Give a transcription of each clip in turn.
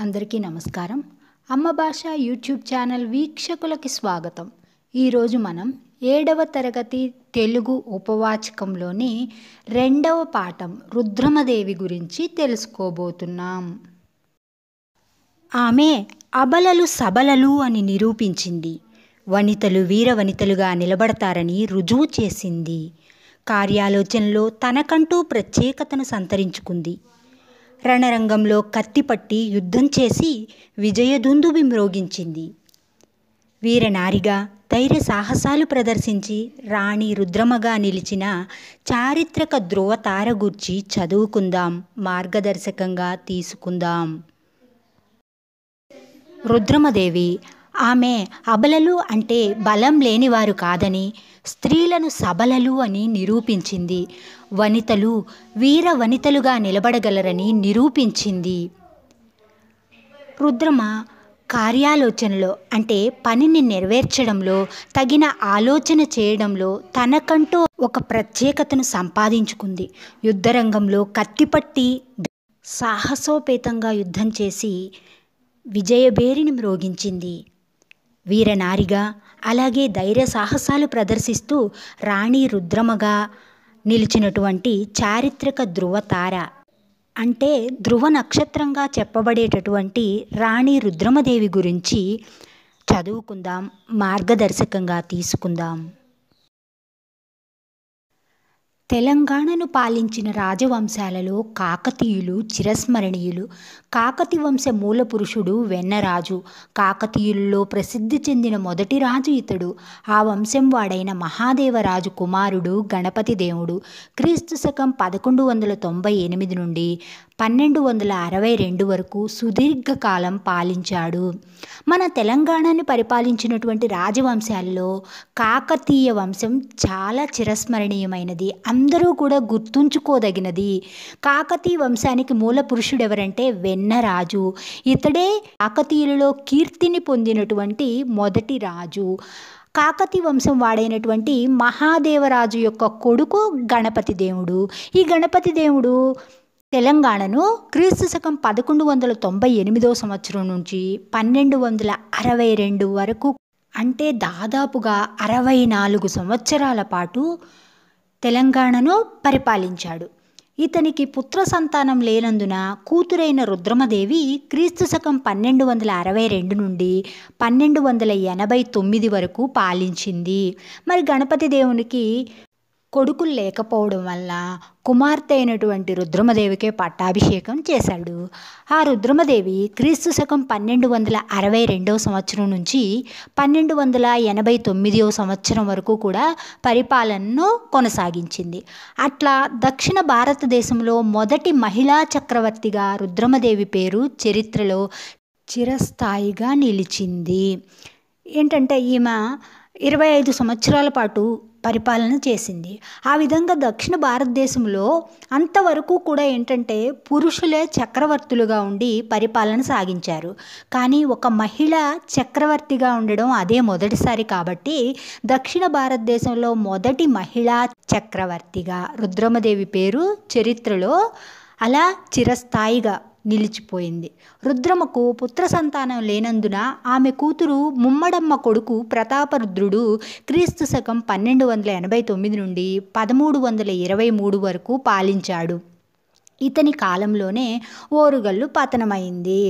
అందరికీ నమస్కారం అమ్మ భాష యూట్యూబ్ ఛానల్ వీక్షకులకి స్వాగతం ఈరోజు మనం ఏడవ తరగతి తెలుగు ఉపవాచకంలోని రెండవ పాఠం రుద్రమదేవి గురించి తెలుసుకోబోతున్నాం ఆమె అబలలు సబలలు అని నిరూపించింది వనితలు వీరవనితలుగా నిలబడతారని రుజువు చేసింది కార్యాలోచనలో తనకంటూ ప్రత్యేకతను సంతరించుకుంది రణరంగంలో కత్తిపట్టి యుద్ధం చేసి విజయదుందుభి మ్రోగించింది వీరనారిగా ధైర్య సాహసాలు ప్రదర్శించి రాణి రుద్రమగా నిలిచిన చారిత్రక ధ్రువతార గూర్చి చదువుకుందాం మార్గదర్శకంగా తీసుకుందాం రుద్రమదేవి ఆమె అబలలు అంటే బలం లేనివారు కాదని స్త్రీలను సబలలు అని నిరూపించింది వనితలు వీర వనితలుగా నిలబడగలరని నిరూపించింది రుద్రమ కార్యాలోచనలో అంటే పనిని నెరవేర్చడంలో తగిన ఆలోచన చేయడంలో తనకంటూ ఒక ప్రత్యేకతను సంపాదించుకుంది యుద్ధరంగంలో కత్తిపట్టి సాహసోపేతంగా యుద్ధం చేసి విజయభేరిని మ్రోగించింది వీరనారిగా అలాగే ధైర్య సాహసాలు ప్రదర్శిస్తూ రాణి రుద్రమగా నిలిచినటువంటి చారిత్రక ధృవతార అంటే ధ్రువ నక్షత్రంగా చెప్పబడేటటువంటి రాణి రుద్రమదేవి గురించి చదువుకుందాం మార్గదర్శకంగా తీసుకుందాం తెలంగాణను పాలించిన రాజవంశాలలో కాకతీయులు చిరస్మరణీయులు వంశ మూల పురుషుడు వెన్నరాజు కాకతీయుల్లో ప్రసిద్ధి చెందిన మొదటి రాజు ఇతడు ఆ వంశం వాడైన మహాదేవరాజు కుమారుడు గణపతి దేవుడు క్రీస్తు శకం పదకొండు వందల తొంభై ఎనిమిది నుండి పన్నెండు వందల అరవై రెండు వరకు సుదీర్ఘకాలం పాలించాడు మన తెలంగాణని పరిపాలించినటువంటి రాజవంశాల్లో కాకతీయ వంశం చాలా చిరస్మరణీయమైనది అందరూ కూడా గుర్తుంచుకోదగినది కాకతీయ వంశానికి మూల పురుషుడు ఎవరంటే వెన్నరాజు ఇతడే కాకతీయులలో కీర్తిని పొందినటువంటి మొదటి రాజు కాకతి వంశం వాడైనటువంటి మహాదేవరాజు యొక్క కొడుకు గణపతి దేవుడు ఈ గణపతి దేవుడు తెలంగాణను క్రీస్తు శకం పదకొండు వందల తొంభై ఎనిమిదో సంవత్సరం నుంచి పన్నెండు వందల అరవై రెండు వరకు అంటే దాదాపుగా అరవై నాలుగు సంవత్సరాల పాటు తెలంగాణను పరిపాలించాడు ఇతనికి పుత్ర సంతానం లేనందున కూతురైన రుద్రమదేవి క్రీస్తు శకం పన్నెండు వందల అరవై రెండు నుండి పన్నెండు వందల ఎనభై తొమ్మిది వరకు పాలించింది మరి గణపతి దేవునికి కొడుకులు లేకపోవడం వల్ల కుమార్తె అయినటువంటి రుద్రమదేవికే పట్టాభిషేకం చేశాడు ఆ రుద్రమదేవి క్రీస్తు శకం పన్నెండు వందల అరవై రెండవ సంవత్సరం నుంచి పన్నెండు వందల ఎనభై తొమ్మిదవ సంవత్సరం వరకు కూడా పరిపాలనను కొనసాగించింది అట్లా దక్షిణ భారతదేశంలో మొదటి మహిళా చక్రవర్తిగా రుద్రమదేవి పేరు చరిత్రలో చిరస్థాయిగా నిలిచింది ఏంటంటే ఈమె ఇరవై ఐదు సంవత్సరాల పాటు పరిపాలన చేసింది ఆ విధంగా దక్షిణ భారతదేశంలో అంతవరకు కూడా ఏంటంటే పురుషులే చక్రవర్తులుగా ఉండి పరిపాలన సాగించారు కానీ ఒక మహిళ చక్రవర్తిగా ఉండడం అదే మొదటిసారి కాబట్టి దక్షిణ భారతదేశంలో మొదటి మహిళా చక్రవర్తిగా రుద్రమదేవి పేరు చరిత్రలో అలా చిరస్థాయిగా నిలిచిపోయింది రుద్రమకు పుత్ర సంతానం లేనందున ఆమె కూతురు ముమ్మడమ్మ కొడుకు ప్రతాపరుద్రుడు క్రీస్తు శకం పన్నెండు వందల ఎనభై తొమ్మిది నుండి పదమూడు వందల ఇరవై మూడు వరకు పాలించాడు ఇతని కాలంలోనే ఓరుగల్లు పతనమైంది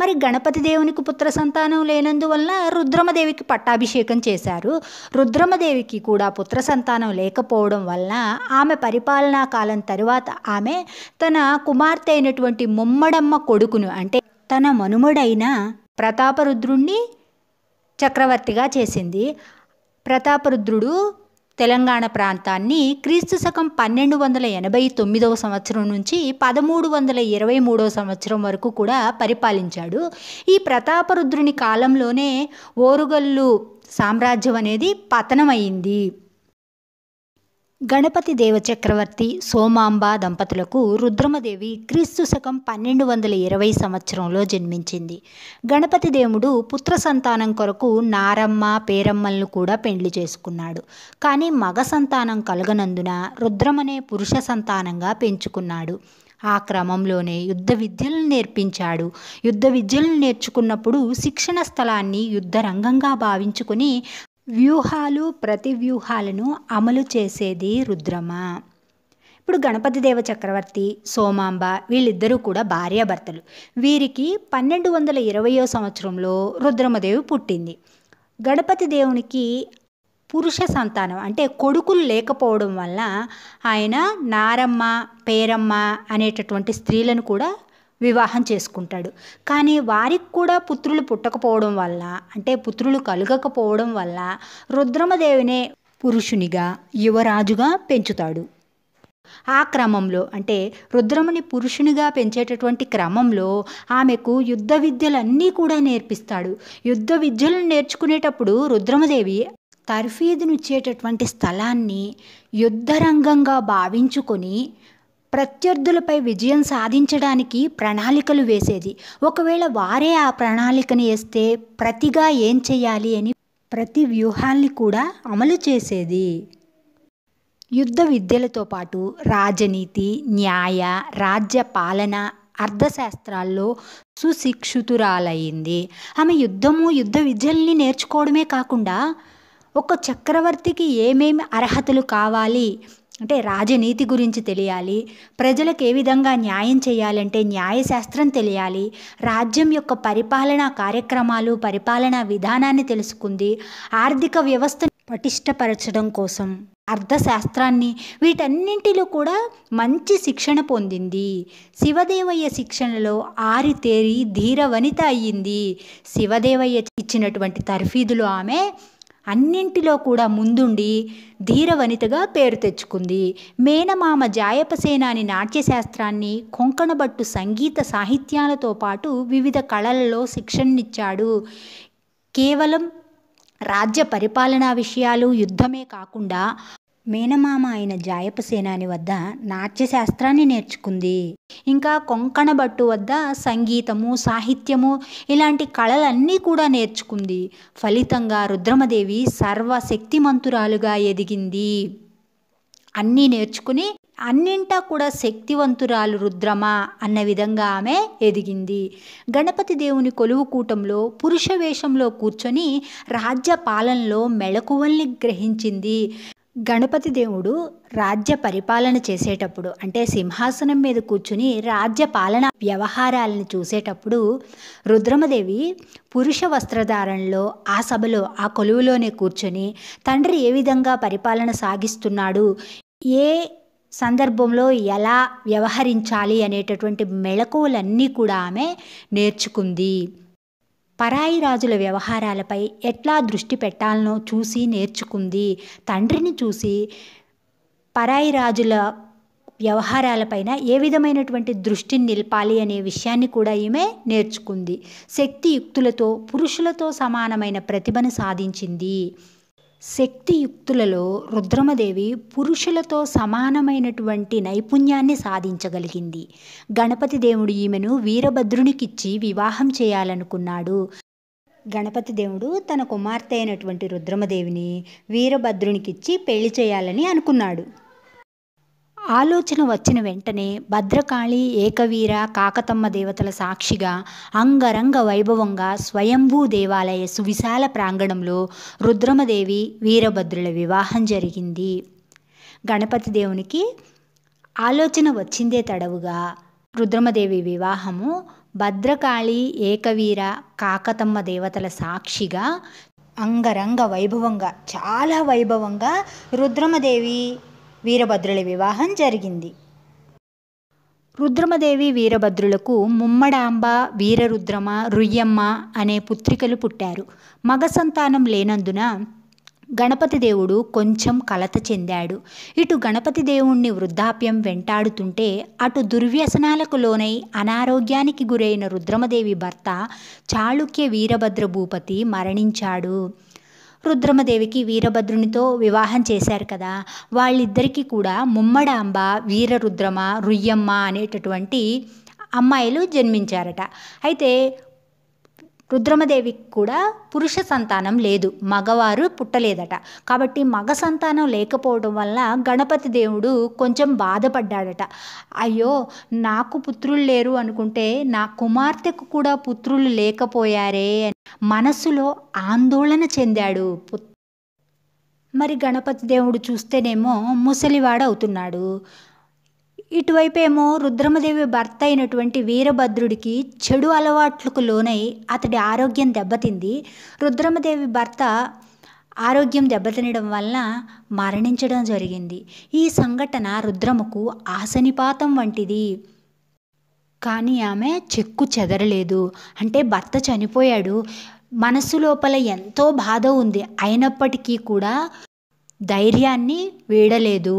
మరి గణపతి దేవునికి పుత్ర సంతానం లేనందువలన రుద్రమదేవికి పట్టాభిషేకం చేశారు రుద్రమదేవికి కూడా పుత్ర సంతానం లేకపోవడం వలన ఆమె పరిపాలనా కాలం తర్వాత ఆమె తన కుమార్తె అయినటువంటి ముమ్మడమ్మ కొడుకును అంటే తన మనుమడైన ప్రతాపరుద్రుణ్ణి చక్రవర్తిగా చేసింది ప్రతాపరుద్రుడు తెలంగాణ ప్రాంతాన్ని క్రీస్తు శకం పన్నెండు వందల ఎనభై తొమ్మిదవ సంవత్సరం నుంచి పదమూడు వందల ఇరవై మూడవ సంవత్సరం వరకు కూడా పరిపాలించాడు ఈ ప్రతాపరుద్రుని కాలంలోనే ఓరుగల్లు సామ్రాజ్యం అనేది పతనమైంది గణపతి దేవచక్రవర్తి సోమాంబ దంపతులకు రుద్రమదేవి క్రీస్తు శకం పన్నెండు వందల ఇరవై సంవత్సరంలో జన్మించింది గణపతి దేవుడు పుత్ర సంతానం కొరకు నారమ్మ పేరమ్మలను కూడా పెండ్లి చేసుకున్నాడు కానీ మగ సంతానం కలగనందున రుద్రమనే పురుష సంతానంగా పెంచుకున్నాడు ఆ క్రమంలోనే యుద్ధ విద్యలను నేర్పించాడు యుద్ధ విద్యలను నేర్చుకున్నప్పుడు శిక్షణ స్థలాన్ని యుద్ధ రంగంగా భావించుకుని వ్యూహాలు ప్రతి వ్యూహాలను అమలు చేసేది రుద్రమ ఇప్పుడు గణపతి దేవ చక్రవర్తి సోమాంబ వీళ్ళిద్దరూ కూడా భార్యాభర్తలు వీరికి పన్నెండు వందల ఇరవయో సంవత్సరంలో రుద్రమదేవి పుట్టింది గణపతి దేవునికి పురుష సంతానం అంటే కొడుకులు లేకపోవడం వల్ల ఆయన నారమ్మ పేరమ్మ అనేటటువంటి స్త్రీలను కూడా వివాహం చేసుకుంటాడు కానీ వారికి కూడా పుత్రులు పుట్టకపోవడం వల్ల అంటే పుత్రులు కలగకపోవడం వల్ల రుద్రమదేవినే పురుషునిగా యువరాజుగా పెంచుతాడు ఆ క్రమంలో అంటే రుద్రముని పురుషునిగా పెంచేటటువంటి క్రమంలో ఆమెకు యుద్ధ విద్యలన్నీ కూడా నేర్పిస్తాడు యుద్ధ విద్యలను నేర్చుకునేటప్పుడు రుద్రమదేవి తర్ఫీదునిచ్చేటటువంటి స్థలాన్ని యుద్ధరంగంగా భావించుకొని ప్రత్యర్థులపై విజయం సాధించడానికి ప్రణాళికలు వేసేది ఒకవేళ వారే ఆ ప్రణాళికను వేస్తే ప్రతిగా ఏం చేయాలి అని ప్రతి వ్యూహాన్ని కూడా అమలు చేసేది యుద్ధ విద్యలతో పాటు రాజనీతి న్యాయ రాజ్య పాలన అర్థశాస్త్రాల్లో సుశిక్షితురాలయ్యింది ఆమె యుద్ధము యుద్ధ విద్యల్ని నేర్చుకోవడమే కాకుండా ఒక చక్రవర్తికి ఏమేమి అర్హతలు కావాలి అంటే రాజనీతి గురించి తెలియాలి ప్రజలకు ఏ విధంగా న్యాయం చేయాలంటే న్యాయశాస్త్రం తెలియాలి రాజ్యం యొక్క పరిపాలనా కార్యక్రమాలు పరిపాలనా విధానాన్ని తెలుసుకుంది ఆర్థిక వ్యవస్థ పటిష్టపరచడం కోసం అర్థశాస్త్రాన్ని వీటన్నింటిలో కూడా మంచి శిక్షణ పొందింది శివదేవయ్య శిక్షణలో ఆరితేరి ధీర వనిత అయ్యింది శివదేవయ్య ఇచ్చినటువంటి తర్ఫీదులు ఆమె అన్నింటిలో కూడా ముందుండి ధీరవనితగా పేరు తెచ్చుకుంది మేనమామ జాయపసేనాని నాట్యశాస్త్రాన్ని కొంకణబట్టు సంగీత సాహిత్యాలతో పాటు వివిధ కళలలో శిక్షణనిచ్చాడు కేవలం రాజ్య పరిపాలనా విషయాలు యుద్ధమే కాకుండా మేనమామ అయిన జాయప సేనాని వద్ద నాట్యశాస్త్రాన్ని నేర్చుకుంది ఇంకా కొంకణ భట్టు వద్ద సంగీతము సాహిత్యము ఇలాంటి కళలన్నీ కూడా నేర్చుకుంది ఫలితంగా రుద్రమదేవి సర్వశక్తిమంతురాలుగా ఎదిగింది అన్నీ నేర్చుకుని అన్నింటా కూడా శక్తివంతురాలు రుద్రమ అన్న విధంగా ఆమె ఎదిగింది గణపతి దేవుని కొలువు కూటంలో పురుష వేషంలో కూర్చొని రాజ్య పాలనలో మెళకువల్ని గ్రహించింది గణపతి దేవుడు రాజ్య పరిపాలన చేసేటప్పుడు అంటే సింహాసనం మీద కూర్చుని రాజ్య పాలన వ్యవహారాలను చూసేటప్పుడు రుద్రమదేవి పురుష వస్త్రధారణలో ఆ సభలో ఆ కొలువులోనే కూర్చొని తండ్రి ఏ విధంగా పరిపాలన సాగిస్తున్నాడు ఏ సందర్భంలో ఎలా వ్యవహరించాలి అనేటటువంటి మెళకువలన్నీ కూడా ఆమె నేర్చుకుంది పరాయి రాజుల వ్యవహారాలపై ఎట్లా దృష్టి పెట్టాలనో చూసి నేర్చుకుంది తండ్రిని చూసి పరాయి రాజుల వ్యవహారాలపైన ఏ విధమైనటువంటి దృష్టిని నిలపాలి అనే విషయాన్ని కూడా ఈమె నేర్చుకుంది శక్తియుక్తులతో పురుషులతో సమానమైన ప్రతిభను సాధించింది శక్తియుక్తులలో రుద్రమదేవి పురుషులతో సమానమైనటువంటి నైపుణ్యాన్ని సాధించగలిగింది గణపతి దేవుడు ఈమెను వీరభద్రునికిచ్చి వివాహం చేయాలనుకున్నాడు గణపతి దేవుడు తన కుమార్తె అయినటువంటి రుద్రమదేవిని వీరభద్రునికిచ్చి పెళ్లి చేయాలని అనుకున్నాడు ఆలోచన వచ్చిన వెంటనే భద్రకాళి ఏకవీర కాకతమ్మ దేవతల సాక్షిగా అంగరంగ వైభవంగా స్వయంభూ దేవాలయ సువిశాల ప్రాంగణంలో రుద్రమదేవి వీరభద్రుల వివాహం జరిగింది గణపతి దేవునికి ఆలోచన వచ్చిందే తడవుగా రుద్రమదేవి వివాహము భద్రకాళి ఏకవీర కాకతమ్మ దేవతల సాక్షిగా అంగరంగ వైభవంగా చాలా వైభవంగా రుద్రమదేవి వీరభద్రుల వివాహం జరిగింది రుద్రమదేవి వీరభద్రులకు ముమ్మడాంబ వీరరుద్రమ రుయ్యమ్మ అనే పుత్రికలు పుట్టారు మగ సంతానం లేనందున గణపతి దేవుడు కొంచెం కలత చెందాడు ఇటు గణపతి దేవుణ్ణి వృద్ధాప్యం వెంటాడుతుంటే అటు దుర్వ్యసనాలకు లోనై అనారోగ్యానికి గురైన రుద్రమదేవి భర్త చాళుక్య వీరభద్ర భూపతి మరణించాడు రుద్రమదేవికి వీరభద్రునితో వివాహం చేశారు కదా వాళ్ళిద్దరికీ కూడా ముమ్మడాంబ వీరరుద్రమ రుయ్యమ్మ అనేటటువంటి అమ్మాయిలు జన్మించారట అయితే రుద్రమదేవికి కూడా పురుష సంతానం లేదు మగవారు పుట్టలేదట కాబట్టి మగ సంతానం లేకపోవడం వల్ల గణపతి దేవుడు కొంచెం బాధపడ్డాడట అయ్యో నాకు పుత్రులు లేరు అనుకుంటే నా కుమార్తెకు కూడా పుత్రులు లేకపోయారే మనసులో ఆందోళన చెందాడు మరి గణపతి దేవుడు చూస్తేనేమో ముసలివాడవుతున్నాడు ఇటువైపేమో రుద్రమదేవి భర్త అయినటువంటి వీరభద్రుడికి చెడు అలవాట్లకు లోనై అతడి ఆరోగ్యం దెబ్బతింది రుద్రమదేవి భర్త ఆరోగ్యం దెబ్బతినడం వలన మరణించడం జరిగింది ఈ సంఘటన రుద్రమకు ఆసనిపాతం వంటిది కానీ ఆమె చెక్కు చెదరలేదు అంటే భర్త చనిపోయాడు మనసు లోపల ఎంతో బాధ ఉంది అయినప్పటికీ కూడా ధైర్యాన్ని వీడలేదు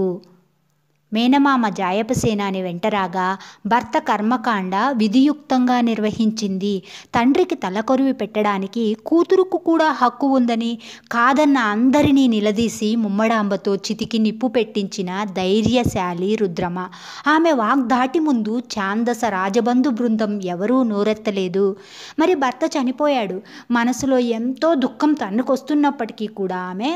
మేనమామ జాయపసేనాని వెంటరాగా భర్త కర్మకాండ విధియుక్తంగా నిర్వహించింది తండ్రికి తలకొరివి పెట్టడానికి కూతురుకు కూడా హక్కు ఉందని కాదన్న అందరినీ నిలదీసి ముమ్మడాంబతో చితికి నిప్పు పెట్టించిన ధైర్యశాలి రుద్రమ ఆమె వాగ్దాటి ముందు ఛాందస రాజబంధు బృందం ఎవరూ నోరెత్తలేదు మరి భర్త చనిపోయాడు మనసులో ఎంతో దుఃఖం తన్నుకొస్తున్నప్పటికీ కూడా ఆమె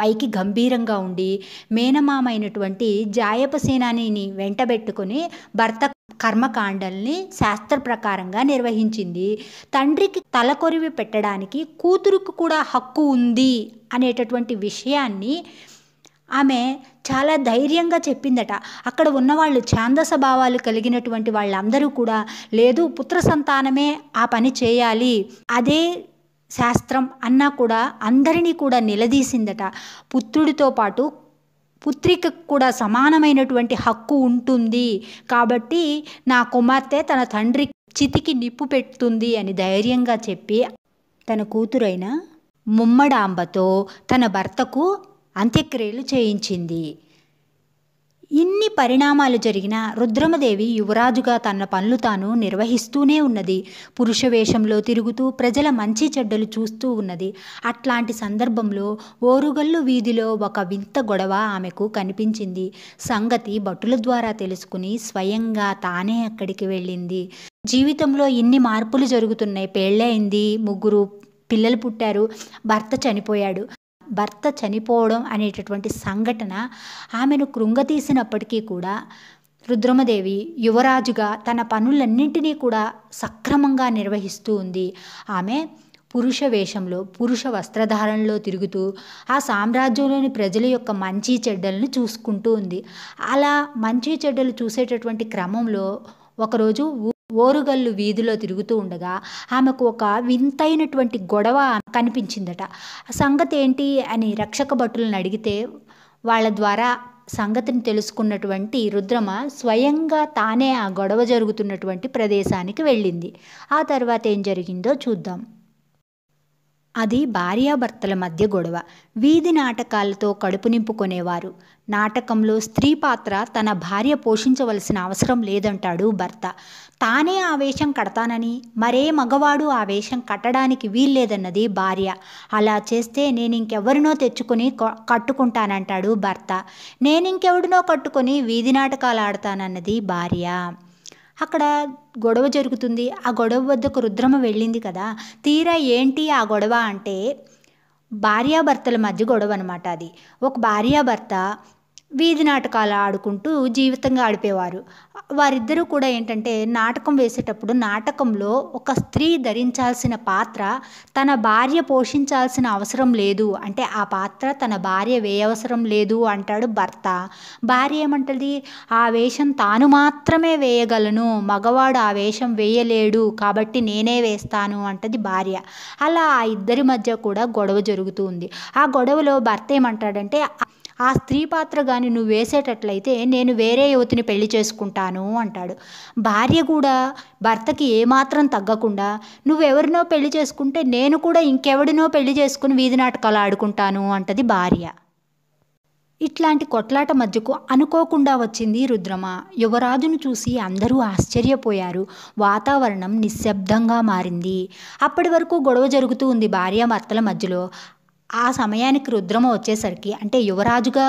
పైకి గంభీరంగా ఉండి మేనమామైనటువంటి జాయప జాయపసేనాని వెంటబెట్టుకుని భర్త కర్మకాండల్ని శాస్త్ర ప్రకారంగా నిర్వహించింది తండ్రికి తలకొరివి పెట్టడానికి కూతురుకు కూడా హక్కు ఉంది అనేటటువంటి విషయాన్ని ఆమె చాలా ధైర్యంగా చెప్పిందట అక్కడ ఉన్నవాళ్ళు ఛాందస భావాలు కలిగినటువంటి వాళ్ళందరూ కూడా లేదు పుత్ర సంతానమే ఆ పని చేయాలి అదే శాస్త్రం అన్నా కూడా అందరినీ కూడా నిలదీసిందట పుత్రుడితో పాటు పుత్రికకు కూడా సమానమైనటువంటి హక్కు ఉంటుంది కాబట్టి నా కుమార్తె తన తండ్రి చితికి నిప్పు పెడుతుంది అని ధైర్యంగా చెప్పి తన కూతురైన ముమ్మడాంబతో తన భర్తకు అంత్యక్రియలు చేయించింది ఇన్ని పరిణామాలు జరిగిన రుద్రమదేవి యువరాజుగా తన పనులు తాను నిర్వహిస్తూనే ఉన్నది పురుష వేషంలో తిరుగుతూ ప్రజల మంచి చెడ్డలు చూస్తూ ఉన్నది అట్లాంటి సందర్భంలో ఓరుగల్లు వీధిలో ఒక వింత గొడవ ఆమెకు కనిపించింది సంగతి భటుల ద్వారా తెలుసుకుని స్వయంగా తానే అక్కడికి వెళ్ళింది జీవితంలో ఇన్ని మార్పులు జరుగుతున్నాయి పెళ్ళైంది ముగ్గురు పిల్లలు పుట్టారు భర్త చనిపోయాడు భర్త చనిపోవడం అనేటటువంటి సంఘటన ఆమెను కృంగతీసినప్పటికీ కూడా రుద్రమదేవి యువరాజుగా తన పనులన్నింటినీ కూడా సక్రమంగా నిర్వహిస్తూ ఉంది ఆమె పురుష వేషంలో పురుష వస్త్రధారణలో తిరుగుతూ ఆ సామ్రాజ్యంలోని ప్రజల యొక్క మంచి చెడ్డలను చూసుకుంటూ ఉంది అలా మంచి చెడ్డలు చూసేటటువంటి క్రమంలో ఒకరోజు ఓరుగల్లు వీధిలో తిరుగుతూ ఉండగా ఆమెకు ఒక వింతైనటువంటి గొడవ కనిపించిందట సంగతి ఏంటి అని రక్షక భటులను అడిగితే వాళ్ళ ద్వారా సంగతిని తెలుసుకున్నటువంటి రుద్రమ స్వయంగా తానే ఆ గొడవ జరుగుతున్నటువంటి ప్రదేశానికి వెళ్ళింది ఆ తర్వాత ఏం జరిగిందో చూద్దాం అది భార్యాభర్తల మధ్య గొడవ వీధి నాటకాలతో కడుపు నింపుకునేవారు నాటకంలో స్త్రీ పాత్ర తన భార్య పోషించవలసిన అవసరం లేదంటాడు భర్త తానే ఆ వేషం కడతానని మరే మగవాడు ఆ వేషం కట్టడానికి వీల్లేదన్నది భార్య అలా చేస్తే నేను ఇంకెవరినో తెచ్చుకుని కట్టుకుంటానంటాడు భర్త నేను ఇంకెవడినో కట్టుకొని వీధి నాటకాలు ఆడతానన్నది భార్య అక్కడ గొడవ జరుగుతుంది ఆ గొడవ వద్దకు రుద్రమ వెళ్ళింది కదా తీరా ఏంటి ఆ గొడవ అంటే భార్యాభర్తల మధ్య గొడవ అనమాట అది ఒక భార్యాభర్త వీధి నాటకాలు ఆడుకుంటూ జీవితం గడిపేవారు వారిద్దరూ కూడా ఏంటంటే నాటకం వేసేటప్పుడు నాటకంలో ఒక స్త్రీ ధరించాల్సిన పాత్ర తన భార్య పోషించాల్సిన అవసరం లేదు అంటే ఆ పాత్ర తన భార్య వేయవసరం లేదు అంటాడు భర్త భార్య ఏమంటుంది ఆ వేషం తాను మాత్రమే వేయగలను మగవాడు ఆ వేషం వేయలేడు కాబట్టి నేనే వేస్తాను అంటది భార్య అలా ఆ ఇద్దరి మధ్య కూడా గొడవ జరుగుతుంది ఆ గొడవలో భర్త ఏమంటాడంటే ఆ స్త్రీ పాత్ర కానీ నువ్వు వేసేటట్లయితే నేను వేరే యువతిని పెళ్లి చేసుకుంటాను అంటాడు భార్య కూడా భర్తకి ఏమాత్రం తగ్గకుండా నువ్వెవరినో పెళ్లి చేసుకుంటే నేను కూడా ఇంకెవడినో పెళ్లి చేసుకుని వీధి నాటకాలు ఆడుకుంటాను అంటది భార్య ఇట్లాంటి కొట్లాట మధ్యకు అనుకోకుండా వచ్చింది రుద్రమ యువరాజును చూసి అందరూ ఆశ్చర్యపోయారు వాతావరణం నిశ్శబ్దంగా మారింది అప్పటి వరకు గొడవ జరుగుతూ ఉంది భార్య మర్తల మధ్యలో ఆ సమయానికి రుద్రమ వచ్చేసరికి అంటే యువరాజుగా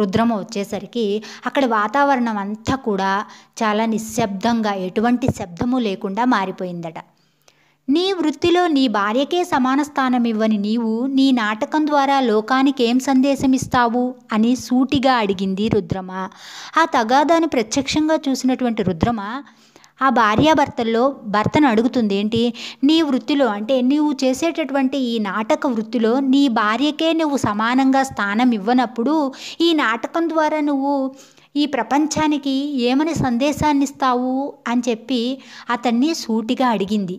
రుద్రమ వచ్చేసరికి అక్కడ వాతావరణం అంతా కూడా చాలా నిశ్శబ్దంగా ఎటువంటి శబ్దము లేకుండా మారిపోయిందట నీ వృత్తిలో నీ భార్యకే సమాన స్థానం ఇవ్వని నీవు నీ నాటకం ద్వారా లోకానికి ఏం సందేశం ఇస్తావు అని సూటిగా అడిగింది రుద్రమ ఆ తగాదాన్ని ప్రత్యక్షంగా చూసినటువంటి రుద్రమ ఆ భార్యాభర్తల్లో భర్తను అడుగుతుంది ఏంటి నీ వృత్తిలో అంటే నీవు చేసేటటువంటి ఈ నాటక వృత్తిలో నీ భార్యకే నువ్వు సమానంగా స్థానం ఇవ్వనప్పుడు ఈ నాటకం ద్వారా నువ్వు ఈ ప్రపంచానికి ఏమని సందేశాన్ని ఇస్తావు అని చెప్పి అతన్ని సూటిగా అడిగింది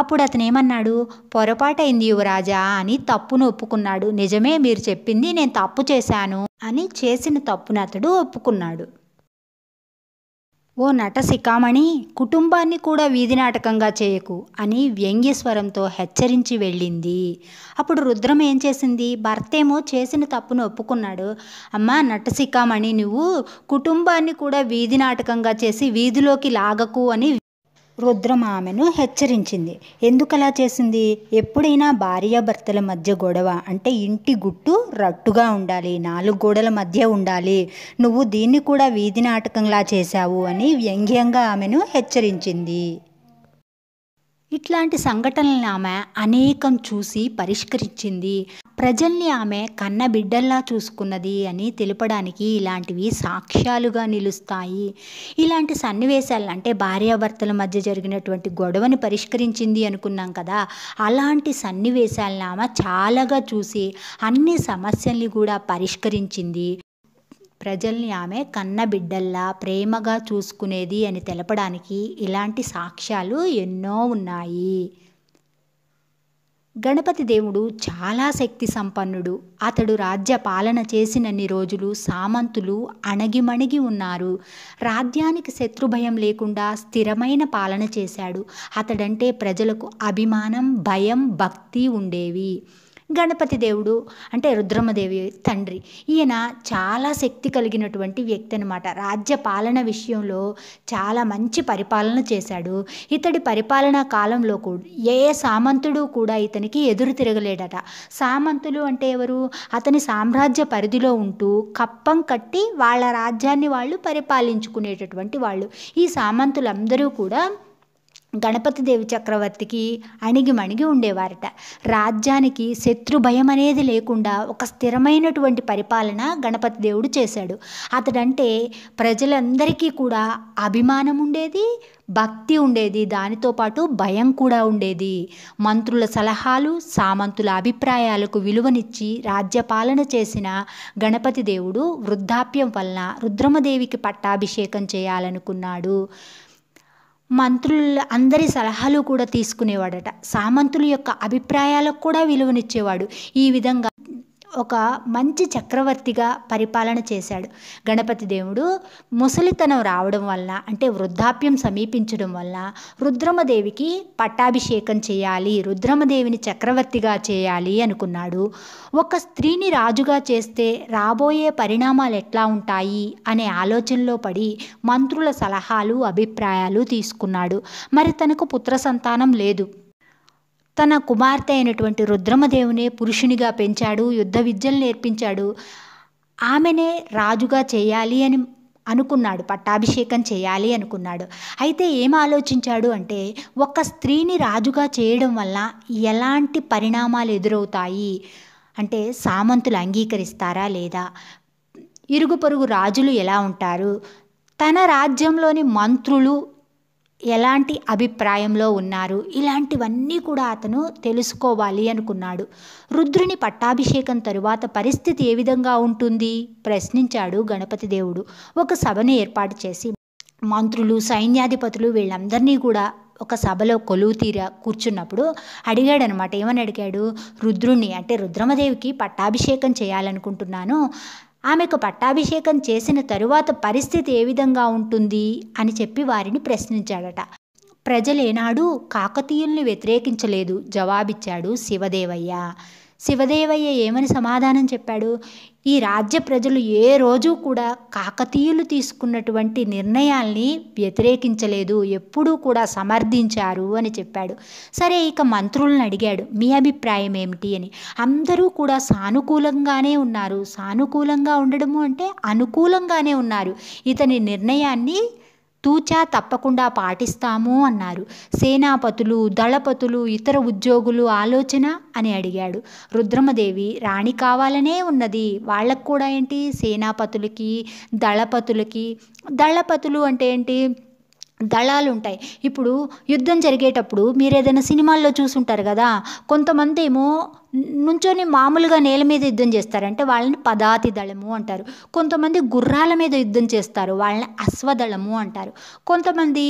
అప్పుడు అతను ఏమన్నాడు పొరపాటైంది యువరాజా అని తప్పును ఒప్పుకున్నాడు నిజమే మీరు చెప్పింది నేను తప్పు చేశాను అని చేసిన తప్పును అతడు ఒప్పుకున్నాడు ఓ నట శిఖామణి కుటుంబాన్ని కూడా వీధి నాటకంగా చేయకు అని వ్యంగ్యస్వరంతో హెచ్చరించి వెళ్ళింది అప్పుడు రుద్రం ఏం చేసింది భర్తేమో చేసిన తప్పును ఒప్పుకున్నాడు అమ్మా నట శిఖామణి నువ్వు కుటుంబాన్ని కూడా వీధి నాటకంగా చేసి వీధిలోకి లాగకు అని రుద్రం ఆమెను హెచ్చరించింది ఎందుకలా చేసింది ఎప్పుడైనా భార్యాభర్తల మధ్య గొడవ అంటే ఇంటి గుట్టు రట్టుగా ఉండాలి నాలుగు గోడల మధ్య ఉండాలి నువ్వు దీన్ని కూడా వీధి నాటకంలా చేశావు అని వ్యంగ్యంగా ఆమెను హెచ్చరించింది ఇట్లాంటి సంఘటనల్ని ఆమె అనేకం చూసి పరిష్కరించింది ప్రజల్ని ఆమె కన్న బిడ్డల్లా చూసుకున్నది అని తెలపడానికి ఇలాంటివి సాక్ష్యాలుగా నిలుస్తాయి ఇలాంటి సన్నివేశాలు అంటే భార్యాభర్తల మధ్య జరిగినటువంటి గొడవని పరిష్కరించింది అనుకున్నాం కదా అలాంటి సన్నివేశాలను ఆమె చాలాగా చూసి అన్ని సమస్యల్ని కూడా పరిష్కరించింది ప్రజల్ని ఆమె కన్నబిడ్డల్లా ప్రేమగా చూసుకునేది అని తెలపడానికి ఇలాంటి సాక్ష్యాలు ఎన్నో ఉన్నాయి గణపతి దేవుడు చాలా శక్తి సంపన్నుడు అతడు రాజ్య పాలన చేసినన్ని రోజులు సామంతులు అణగిమణిగి ఉన్నారు రాజ్యానికి శత్రుభయం లేకుండా స్థిరమైన పాలన చేశాడు అతడంటే ప్రజలకు అభిమానం భయం భక్తి ఉండేవి గణపతి దేవుడు అంటే రుద్రమదేవి తండ్రి ఈయన చాలా శక్తి కలిగినటువంటి వ్యక్తి అనమాట రాజ్య పాలన విషయంలో చాలా మంచి పరిపాలన చేశాడు ఇతడి పరిపాలనా కాలంలో కూడా ఏ సామంతుడు కూడా ఇతనికి ఎదురు తిరగలేడట సామంతులు అంటే ఎవరు అతని సామ్రాజ్య పరిధిలో ఉంటూ కప్పం కట్టి వాళ్ళ రాజ్యాన్ని వాళ్ళు పరిపాలించుకునేటటువంటి వాళ్ళు ఈ సామంతులందరూ కూడా గణపతి దేవి చక్రవర్తికి అణిగిమణిగి ఉండేవారట రాజ్యానికి శత్రు భయం అనేది లేకుండా ఒక స్థిరమైనటువంటి పరిపాలన గణపతి దేవుడు చేశాడు అతడంటే ప్రజలందరికీ కూడా అభిమానం ఉండేది భక్తి ఉండేది దానితో పాటు భయం కూడా ఉండేది మంత్రుల సలహాలు సామంతుల అభిప్రాయాలకు విలువనిచ్చి రాజ్యపాలన చేసిన గణపతి దేవుడు వృద్ధాప్యం వలన రుద్రమదేవికి పట్టాభిషేకం చేయాలనుకున్నాడు మంత్రుల అందరి సలహాలు కూడా తీసుకునేవాడట సామంతుల యొక్క అభిప్రాయాలకు కూడా విలువనిచ్చేవాడు ఈ విధంగా ఒక మంచి చక్రవర్తిగా పరిపాలన చేశాడు గణపతి దేవుడు ముసలితనం రావడం వలన అంటే వృద్ధాప్యం సమీపించడం వలన రుద్రమదేవికి పట్టాభిషేకం చేయాలి రుద్రమదేవిని చక్రవర్తిగా చేయాలి అనుకున్నాడు ఒక స్త్రీని రాజుగా చేస్తే రాబోయే పరిణామాలు ఎట్లా ఉంటాయి అనే ఆలోచనలో పడి మంత్రుల సలహాలు అభిప్రాయాలు తీసుకున్నాడు మరి తనకు పుత్ర సంతానం లేదు తన కుమార్తె అయినటువంటి రుద్రమదేవునే పురుషునిగా పెంచాడు యుద్ధ విద్యలు నేర్పించాడు ఆమెనే రాజుగా చేయాలి అని అనుకున్నాడు పట్టాభిషేకం చేయాలి అనుకున్నాడు అయితే ఏం ఆలోచించాడు అంటే ఒక స్త్రీని రాజుగా చేయడం వల్ల ఎలాంటి పరిణామాలు ఎదురవుతాయి అంటే సామంతులు అంగీకరిస్తారా లేదా ఇరుగు పొరుగు రాజులు ఎలా ఉంటారు తన రాజ్యంలోని మంత్రులు ఎలాంటి అభిప్రాయంలో ఉన్నారు ఇలాంటివన్నీ కూడా అతను తెలుసుకోవాలి అనుకున్నాడు రుద్రుని పట్టాభిషేకం తరువాత పరిస్థితి ఏ విధంగా ఉంటుంది ప్రశ్నించాడు గణపతి దేవుడు ఒక సభను ఏర్పాటు చేసి మంత్రులు సైన్యాధిపతులు వీళ్ళందరినీ కూడా ఒక సభలో కొలువు తీర కూర్చున్నప్పుడు అడిగాడనమాట ఏమని అడిగాడు రుద్రుణ్ణి అంటే రుద్రమదేవికి పట్టాభిషేకం చేయాలనుకుంటున్నాను ఆమెకు పట్టాభిషేకం చేసిన తరువాత పరిస్థితి ఏ విధంగా ఉంటుంది అని చెప్పి వారిని ప్రశ్నించాడట ప్రజలేనాడు కాకతీయుల్ని వ్యతిరేకించలేదు జవాబిచ్చాడు శివదేవయ్య శివదేవయ్య ఏమని సమాధానం చెప్పాడు ఈ రాజ్య ప్రజలు ఏ రోజు కూడా కాకతీయులు తీసుకున్నటువంటి నిర్ణయాల్ని వ్యతిరేకించలేదు ఎప్పుడూ కూడా సమర్థించారు అని చెప్పాడు సరే ఇక మంత్రులను అడిగాడు మీ అభిప్రాయం ఏమిటి అని అందరూ కూడా సానుకూలంగానే ఉన్నారు సానుకూలంగా ఉండడము అంటే అనుకూలంగానే ఉన్నారు ఇతని నిర్ణయాన్ని తూచా తప్పకుండా పాటిస్తాము అన్నారు సేనాపతులు దళపతులు ఇతర ఉద్యోగులు ఆలోచన అని అడిగాడు రుద్రమదేవి రాణి కావాలనే ఉన్నది వాళ్ళకు కూడా ఏంటి సేనాపతులకి దళపతులకి దళపతులు అంటే ఏంటి దళాలు ఉంటాయి ఇప్పుడు యుద్ధం జరిగేటప్పుడు మీరు ఏదైనా సినిమాల్లో చూసుంటారు కదా కొంతమంది ఏమో నుంచొని మామూలుగా నేల మీద యుద్ధం చేస్తారంటే వాళ్ళని పదాతి దళము అంటారు కొంతమంది గుర్రాల మీద యుద్ధం చేస్తారు వాళ్ళని అశ్వదళము అంటారు కొంతమంది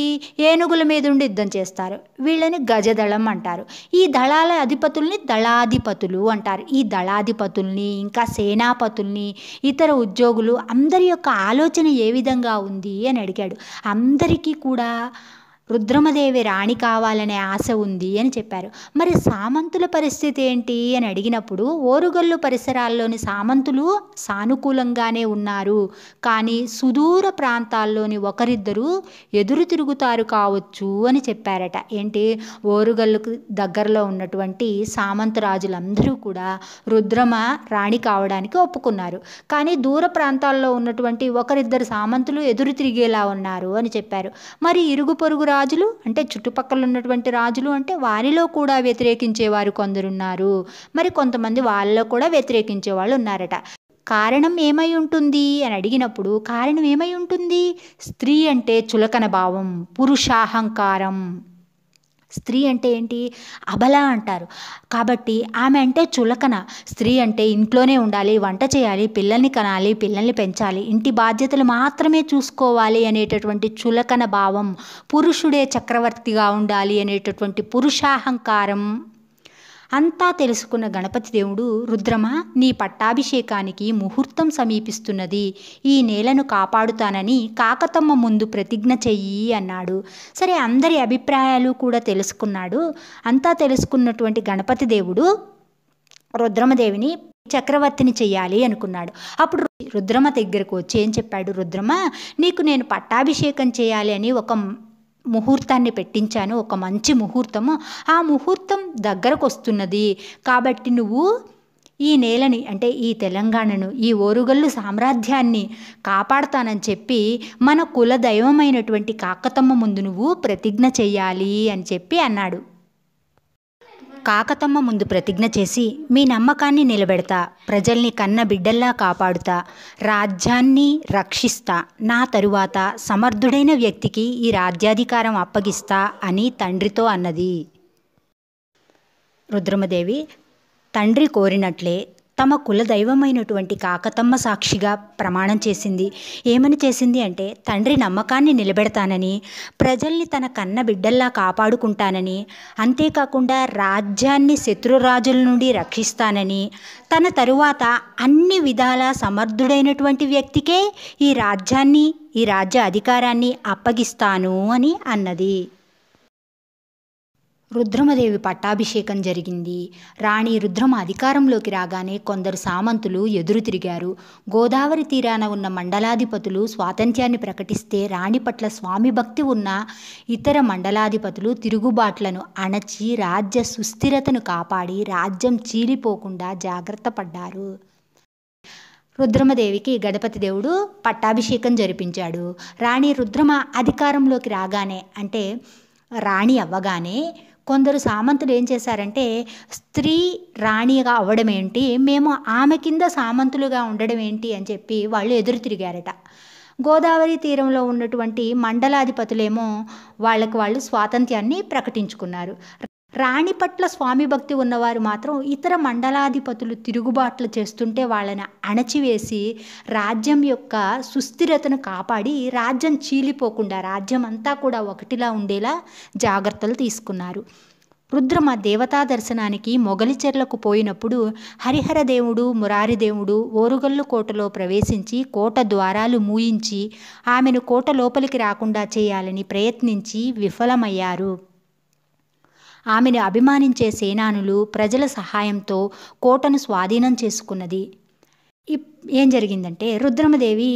ఏనుగుల మీద ఉండి యుద్ధం చేస్తారు వీళ్ళని గజదళం అంటారు ఈ దళాల అధిపతుల్ని దళాధిపతులు అంటారు ఈ దళాధిపతుల్ని ఇంకా సేనాపతుల్ని ఇతర ఉద్యోగులు అందరి యొక్క ఆలోచన ఏ విధంగా ఉంది అని అడిగాడు అందరికీ కూడా రుద్రమదేవి రాణి కావాలనే ఆశ ఉంది అని చెప్పారు మరి సామంతుల పరిస్థితి ఏంటి అని అడిగినప్పుడు ఓరుగల్లు పరిసరాల్లోని సామంతులు సానుకూలంగానే ఉన్నారు కానీ సుదూర ప్రాంతాల్లోని ఒకరిద్దరు ఎదురు తిరుగుతారు కావచ్చు అని చెప్పారట ఏంటి ఓరుగల్లుకు దగ్గరలో ఉన్నటువంటి సామంతరాజులందరూ రాజులందరూ కూడా రుద్రమ రాణి కావడానికి ఒప్పుకున్నారు కానీ దూర ప్రాంతాల్లో ఉన్నటువంటి ఒకరిద్దరు సామంతులు ఎదురు తిరిగేలా ఉన్నారు అని చెప్పారు మరి ఇరుగు పొరుగురా రాజులు అంటే చుట్టుపక్కల ఉన్నటువంటి రాజులు అంటే వారిలో కూడా వ్యతిరేకించేవారు కొందరున్నారు మరి కొంతమంది వాళ్ళలో కూడా వ్యతిరేకించే వాళ్ళు ఉన్నారట కారణం ఏమై ఉంటుంది అని అడిగినప్పుడు కారణం ఏమై ఉంటుంది స్త్రీ అంటే చులకన భావం పురుషాహంకారం స్త్రీ అంటే ఏంటి అబల అంటారు కాబట్టి ఆమె అంటే చులకన స్త్రీ అంటే ఇంట్లోనే ఉండాలి వంట చేయాలి పిల్లల్ని కనాలి పిల్లల్ని పెంచాలి ఇంటి బాధ్యతలు మాత్రమే చూసుకోవాలి అనేటటువంటి చులకన భావం పురుషుడే చక్రవర్తిగా ఉండాలి అనేటటువంటి పురుషాహంకారం అంతా తెలుసుకున్న గణపతి దేవుడు రుద్రమా నీ పట్టాభిషేకానికి ముహూర్తం సమీపిస్తున్నది ఈ నేలను కాపాడుతానని కాకతమ్మ ముందు ప్రతిజ్ఞ చెయ్యి అన్నాడు సరే అందరి అభిప్రాయాలు కూడా తెలుసుకున్నాడు అంతా తెలుసుకున్నటువంటి గణపతి దేవుడు రుద్రమదేవిని చక్రవర్తిని చేయాలి అనుకున్నాడు అప్పుడు రుద్రమ దగ్గరకు వచ్చి ఏం చెప్పాడు రుద్రమ నీకు నేను పట్టాభిషేకం చేయాలి అని ఒక ముహూర్తాన్ని పెట్టించాను ఒక మంచి ముహూర్తము ఆ ముహూర్తం దగ్గరకు వస్తున్నది కాబట్టి నువ్వు ఈ నేలని అంటే ఈ తెలంగాణను ఈ ఓరుగల్లు సామ్రాజ్యాన్ని కాపాడతానని చెప్పి మన కులదైవమైనటువంటి కాకతమ్మ ముందు నువ్వు ప్రతిజ్ఞ చెయ్యాలి అని చెప్పి అన్నాడు కాకతమ్మ ముందు ప్రతిజ్ఞ చేసి మీ నమ్మకాన్ని నిలబెడతా ప్రజల్ని కన్న బిడ్డల్లా కాపాడుతా రాజ్యాన్ని రక్షిస్తా నా తరువాత సమర్థుడైన వ్యక్తికి ఈ రాజ్యాధికారం అప్పగిస్తా అని తండ్రితో అన్నది రుద్రమదేవి తండ్రి కోరినట్లే తమ కుల దైవమైనటువంటి కాకతమ్మ సాక్షిగా ప్రమాణం చేసింది ఏమని చేసింది అంటే తండ్రి నమ్మకాన్ని నిలబెడతానని ప్రజల్ని తన కన్న బిడ్డల్లా కాపాడుకుంటానని అంతేకాకుండా రాజ్యాన్ని శత్రురాజుల నుండి రక్షిస్తానని తన తరువాత అన్ని విధాల సమర్థుడైనటువంటి వ్యక్తికే ఈ రాజ్యాన్ని ఈ రాజ్య అధికారాన్ని అప్పగిస్తాను అని అన్నది రుద్రమదేవి పట్టాభిషేకం జరిగింది రాణి రుద్రమ అధికారంలోకి రాగానే కొందరు సామంతులు ఎదురు తిరిగారు గోదావరి తీరాన ఉన్న మండలాధిపతులు స్వాతంత్ర్యాన్ని ప్రకటిస్తే రాణి పట్ల స్వామి భక్తి ఉన్న ఇతర మండలాధిపతులు తిరుగుబాట్లను అణచి రాజ్య సుస్థిరతను కాపాడి రాజ్యం చీలిపోకుండా జాగ్రత్త పడ్డారు రుద్రమదేవికి గణపతి దేవుడు పట్టాభిషేకం జరిపించాడు రాణి రుద్రమ అధికారంలోకి రాగానే అంటే రాణి అవ్వగానే కొందరు సామంతులు ఏం చేశారంటే స్త్రీ రాణిగా అవ్వడం ఏంటి మేము ఆమె కింద సామంతులుగా ఉండడం ఏంటి అని చెప్పి వాళ్ళు ఎదురు తిరిగారట గోదావరి తీరంలో ఉన్నటువంటి మండలాధిపతులేమో వాళ్ళకి వాళ్ళు స్వాతంత్ర్యాన్ని ప్రకటించుకున్నారు రాణి పట్ల స్వామి భక్తి ఉన్నవారు మాత్రం ఇతర మండలాధిపతులు తిరుగుబాట్లు చేస్తుంటే వాళ్ళని అణచివేసి రాజ్యం యొక్క సుస్థిరతను కాపాడి రాజ్యం చీలిపోకుండా రాజ్యం అంతా కూడా ఒకటిలా ఉండేలా జాగ్రత్తలు తీసుకున్నారు రుద్రమ దేవతా దర్శనానికి మొగలిచెర్లకు పోయినప్పుడు హరిహరదేవుడు మురారిదేవుడు ఓరుగల్లు కోటలో ప్రవేశించి కోట ద్వారాలు మూయించి ఆమెను కోట లోపలికి రాకుండా చేయాలని ప్రయత్నించి విఫలమయ్యారు ఆమెను అభిమానించే సేనానులు ప్రజల సహాయంతో కోటను స్వాధీనం చేసుకున్నది ఏం జరిగిందంటే రుద్రమదేవి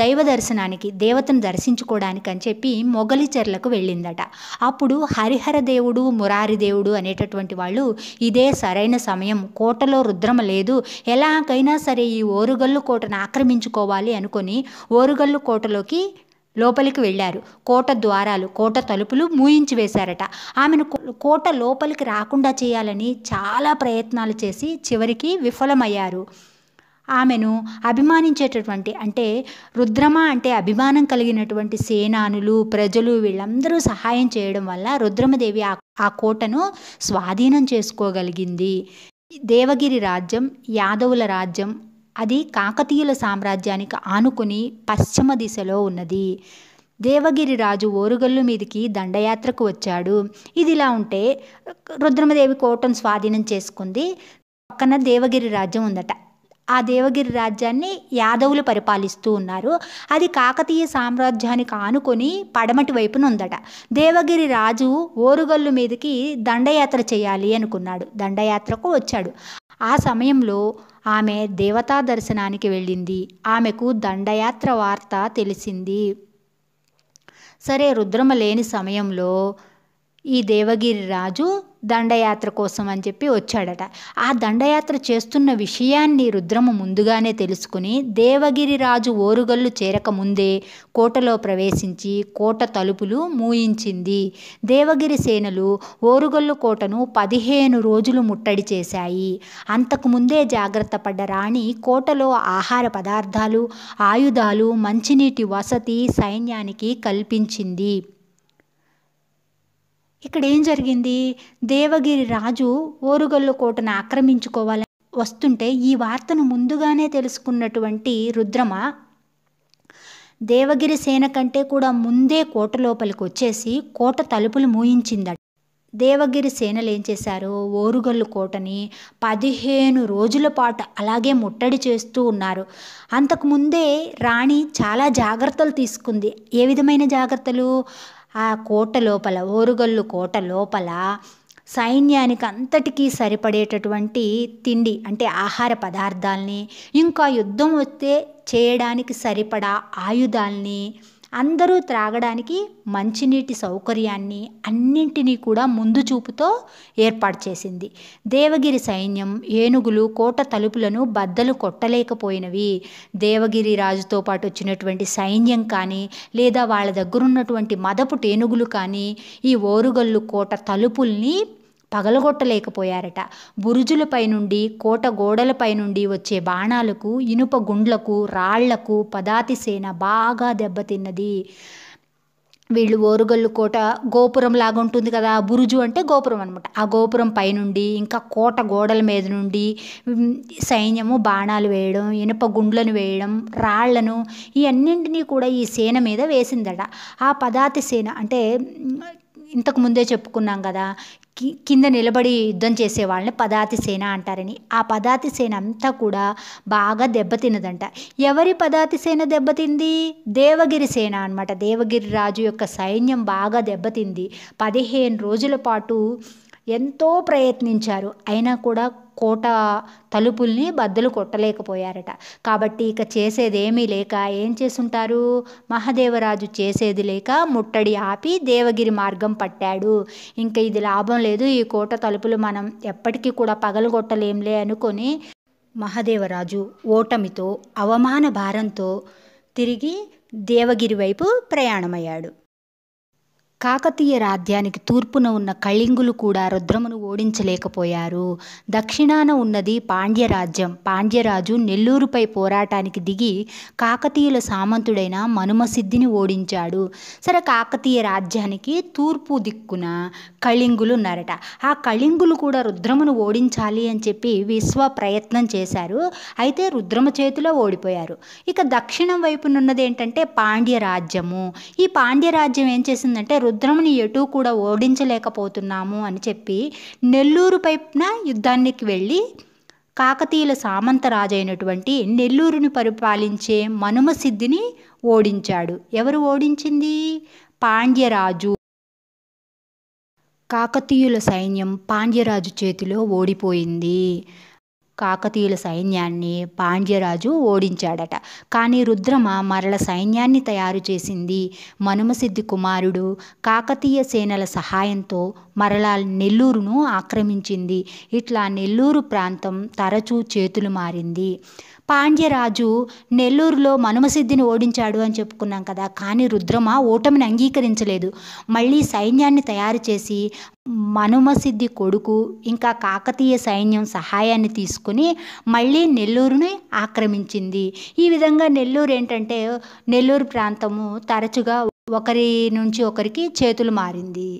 దైవ దర్శనానికి దేవతను దర్శించుకోవడానికి అని చెప్పి మొగలిచెర్లకు వెళ్ళిందట అప్పుడు హరిహర దేవుడు మురారి దేవుడు అనేటటువంటి వాళ్ళు ఇదే సరైన సమయం కోటలో రుద్రమ లేదు ఎలాగైనా సరే ఈ ఓరుగల్లు కోటను ఆక్రమించుకోవాలి అనుకొని ఓరుగల్లు కోటలోకి లోపలికి వెళ్ళారు కోట ద్వారాలు కోట తలుపులు మూయించి వేశారట ఆమెను కోట లోపలికి రాకుండా చేయాలని చాలా ప్రయత్నాలు చేసి చివరికి విఫలమయ్యారు ఆమెను అభిమానించేటటువంటి అంటే రుద్రమ అంటే అభిమానం కలిగినటువంటి సేనానులు ప్రజలు వీళ్ళందరూ సహాయం చేయడం వల్ల రుద్రమదేవి ఆ కోటను స్వాధీనం చేసుకోగలిగింది దేవగిరి రాజ్యం యాదవుల రాజ్యం అది కాకతీయుల సామ్రాజ్యానికి ఆనుకుని పశ్చిమ దిశలో ఉన్నది దేవగిరి రాజు ఓరుగల్లు మీదికి దండయాత్రకు వచ్చాడు ఇది ఇలా ఉంటే రుద్రమదేవి కోటను స్వాధీనం చేసుకుంది పక్కన దేవగిరి రాజ్యం ఉందట ఆ దేవగిరి రాజ్యాన్ని యాదవులు పరిపాలిస్తూ ఉన్నారు అది కాకతీయ సామ్రాజ్యానికి ఆనుకొని పడమటి వైపున ఉందట దేవగిరి రాజు ఓరుగల్లు మీదకి దండయాత్ర చేయాలి అనుకున్నాడు దండయాత్రకు వచ్చాడు ఆ సమయంలో ఆమె దేవతా దర్శనానికి వెళ్ళింది ఆమెకు దండయాత్ర వార్త తెలిసింది సరే రుద్రమ లేని సమయంలో ఈ దేవగిరి రాజు దండయాత్ర కోసం అని చెప్పి వచ్చాడట ఆ దండయాత్ర చేస్తున్న విషయాన్ని రుద్రము ముందుగానే తెలుసుకుని దేవగిరి రాజు ఓరుగల్లు చేరకముందే కోటలో ప్రవేశించి కోట తలుపులు మూయించింది దేవగిరి సేనలు ఓరుగల్లు కోటను పదిహేను రోజులు ముట్టడి చేశాయి అంతకుముందే జాగ్రత్త పడ్డ రాణి కోటలో ఆహార పదార్థాలు ఆయుధాలు మంచినీటి వసతి సైన్యానికి కల్పించింది ఇక్కడ ఏం జరిగింది దేవగిరి రాజు ఓరుగల్లు కోటను ఆక్రమించుకోవాలని వస్తుంటే ఈ వార్తను ముందుగానే తెలుసుకున్నటువంటి రుద్రమ దేవగిరి సేన కంటే కూడా ముందే కోట లోపలికి వచ్చేసి కోట తలుపులు మూయించిందట దేవగిరి సేనలు ఏం చేశారు ఓరుగల్లు కోటని పదిహేను రోజుల పాటు అలాగే ముట్టడి చేస్తూ ఉన్నారు అంతకుముందే రాణి చాలా జాగ్రత్తలు తీసుకుంది ఏ విధమైన జాగ్రత్తలు ఆ కోట లోపల ఓరుగల్లు కోట లోపల సైన్యానికి అంతటికీ సరిపడేటటువంటి తిండి అంటే ఆహార పదార్థాలని ఇంకా యుద్ధం వస్తే చేయడానికి సరిపడా ఆయుధాల్ని అందరూ త్రాగడానికి మంచినీటి సౌకర్యాన్ని అన్నింటినీ కూడా ముందు చూపుతో ఏర్పాటు చేసింది దేవగిరి సైన్యం ఏనుగులు కోట తలుపులను బద్దలు కొట్టలేకపోయినవి దేవగిరి రాజుతో పాటు వచ్చినటువంటి సైన్యం కానీ లేదా వాళ్ళ దగ్గరున్నటువంటి మదపు టేనుగులు కానీ ఈ ఓరుగల్లు కోట తలుపుల్ని పగలగొట్టలేకపోయారట బురుజులపై నుండి కోట గోడలపై నుండి వచ్చే బాణాలకు ఇనుప గుండ్లకు రాళ్లకు పదాతి సేన బాగా దెబ్బతిన్నది వీళ్ళు ఓరుగల్లు కోట గోపురం లాగా ఉంటుంది కదా బురుజు అంటే గోపురం అనమాట ఆ గోపురం పైనుండి ఇంకా కోట గోడల మీద నుండి సైన్యము బాణాలు వేయడం ఇనుప గుండ్లను వేయడం రాళ్లను ఇవన్నింటినీ కూడా ఈ సేన మీద వేసిందట ఆ పదాతి సేన అంటే ఇంతకు ముందే చెప్పుకున్నాం కదా కింద నిలబడి యుద్ధం చేసే వాళ్ళని పదాతి సేన అంటారని ఆ పదాతి సేన అంతా కూడా బాగా దెబ్బతిన్నదంట ఎవరి పదాతి సేన దెబ్బతింది దేవగిరి సేన అనమాట దేవగిరి రాజు యొక్క సైన్యం బాగా దెబ్బతింది పదిహేను రోజుల పాటు ఎంతో ప్రయత్నించారు అయినా కూడా కోట తలుపుల్ని బద్దలు కొట్టలేకపోయారట కాబట్టి ఇక చేసేదేమీ లేక ఏం చేసుంటారు మహదేవరాజు చేసేది లేక ముట్టడి ఆపి దేవగిరి మార్గం పట్టాడు ఇంకా ఇది లాభం లేదు ఈ కోట తలుపులు మనం ఎప్పటికీ కూడా పగలగొట్టలేంలే అనుకొని మహదేవరాజు ఓటమితో అవమాన భారంతో తిరిగి దేవగిరి వైపు ప్రయాణమయ్యాడు కాకతీయ రాజ్యానికి తూర్పున ఉన్న కళింగులు కూడా రుద్రమును ఓడించలేకపోయారు దక్షిణాన ఉన్నది పాండ్యరాజ్యం పాండ్యరాజు నెల్లూరుపై పోరాటానికి దిగి కాకతీయుల సామంతుడైన మనుమసిద్ధిని ఓడించాడు సరే కాకతీయ రాజ్యానికి తూర్పు దిక్కున కళింగులు ఉన్నారట ఆ కళింగులు కూడా రుద్రమును ఓడించాలి అని చెప్పి విశ్వ ప్రయత్నం చేశారు అయితే రుద్రమ చేతిలో ఓడిపోయారు ఇక దక్షిణం వైపునున్నది ఏంటంటే పాండ్యరాజ్యము ఈ పాండ్యరాజ్యం ఏం చేసిందంటే రుద్రముని ఎటూ కూడా ఓడించలేకపోతున్నాము అని చెప్పి నెల్లూరు పైపున యుద్ధానికి వెళ్ళి కాకతీయుల సామంత రాజైనటువంటి నెల్లూరుని పరిపాలించే మనుమ సిద్ధిని ఓడించాడు ఎవరు ఓడించింది పాండ్యరాజు కాకతీయుల సైన్యం పాండ్యరాజు చేతిలో ఓడిపోయింది కాకతీయుల సైన్యాన్ని పాండ్యరాజు ఓడించాడట కానీ రుద్రమ మరల సైన్యాన్ని తయారు చేసింది మనుమసిద్ధి కుమారుడు కాకతీయ సేనల సహాయంతో మరలా నెల్లూరును ఆక్రమించింది ఇట్లా నెల్లూరు ప్రాంతం తరచూ చేతులు మారింది పాండ్యరాజు నెల్లూరులో మనుమసిద్ధిని ఓడించాడు అని చెప్పుకున్నాం కదా కానీ రుద్రమ ఓటమిని అంగీకరించలేదు మళ్ళీ సైన్యాన్ని తయారు చేసి మనుమసిద్ధి కొడుకు ఇంకా కాకతీయ సైన్యం సహాయాన్ని తీసుకుని మళ్ళీ నెల్లూరుని ఆక్రమించింది ఈ విధంగా నెల్లూరు ఏంటంటే నెల్లూరు ప్రాంతము తరచుగా ఒకరి నుంచి ఒకరికి చేతులు మారింది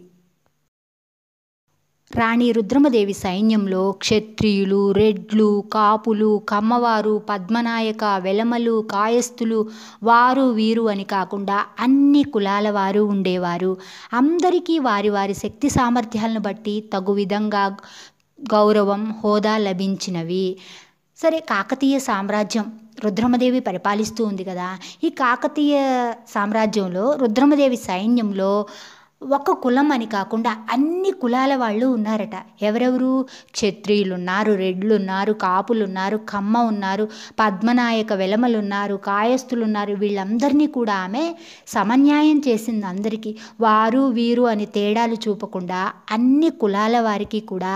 రాణి రుద్రమదేవి సైన్యంలో క్షత్రియులు రెడ్లు కాపులు కమ్మవారు పద్మనాయక వెలమలు కాయస్థులు వారు వీరు అని కాకుండా అన్ని కులాల వారు ఉండేవారు అందరికీ వారి వారి శక్తి సామర్థ్యాలను బట్టి తగు విధంగా గౌరవం హోదా లభించినవి సరే కాకతీయ సామ్రాజ్యం రుద్రమదేవి పరిపాలిస్తూ ఉంది కదా ఈ కాకతీయ సామ్రాజ్యంలో రుద్రమదేవి సైన్యంలో ఒక కులం అని కాకుండా అన్ని కులాల వాళ్ళు ఉన్నారట ఎవరెవరు క్షత్రియులు ఉన్నారు రెడ్లు ఉన్నారు కాపులు ఉన్నారు కమ్మ ఉన్నారు పద్మనాయక వెలమలు ఉన్నారు కాయస్థులు ఉన్నారు వీళ్ళందరినీ కూడా ఆమె సమన్యాయం చేసింది అందరికీ వారు వీరు అని తేడాలు చూపకుండా అన్ని కులాల వారికి కూడా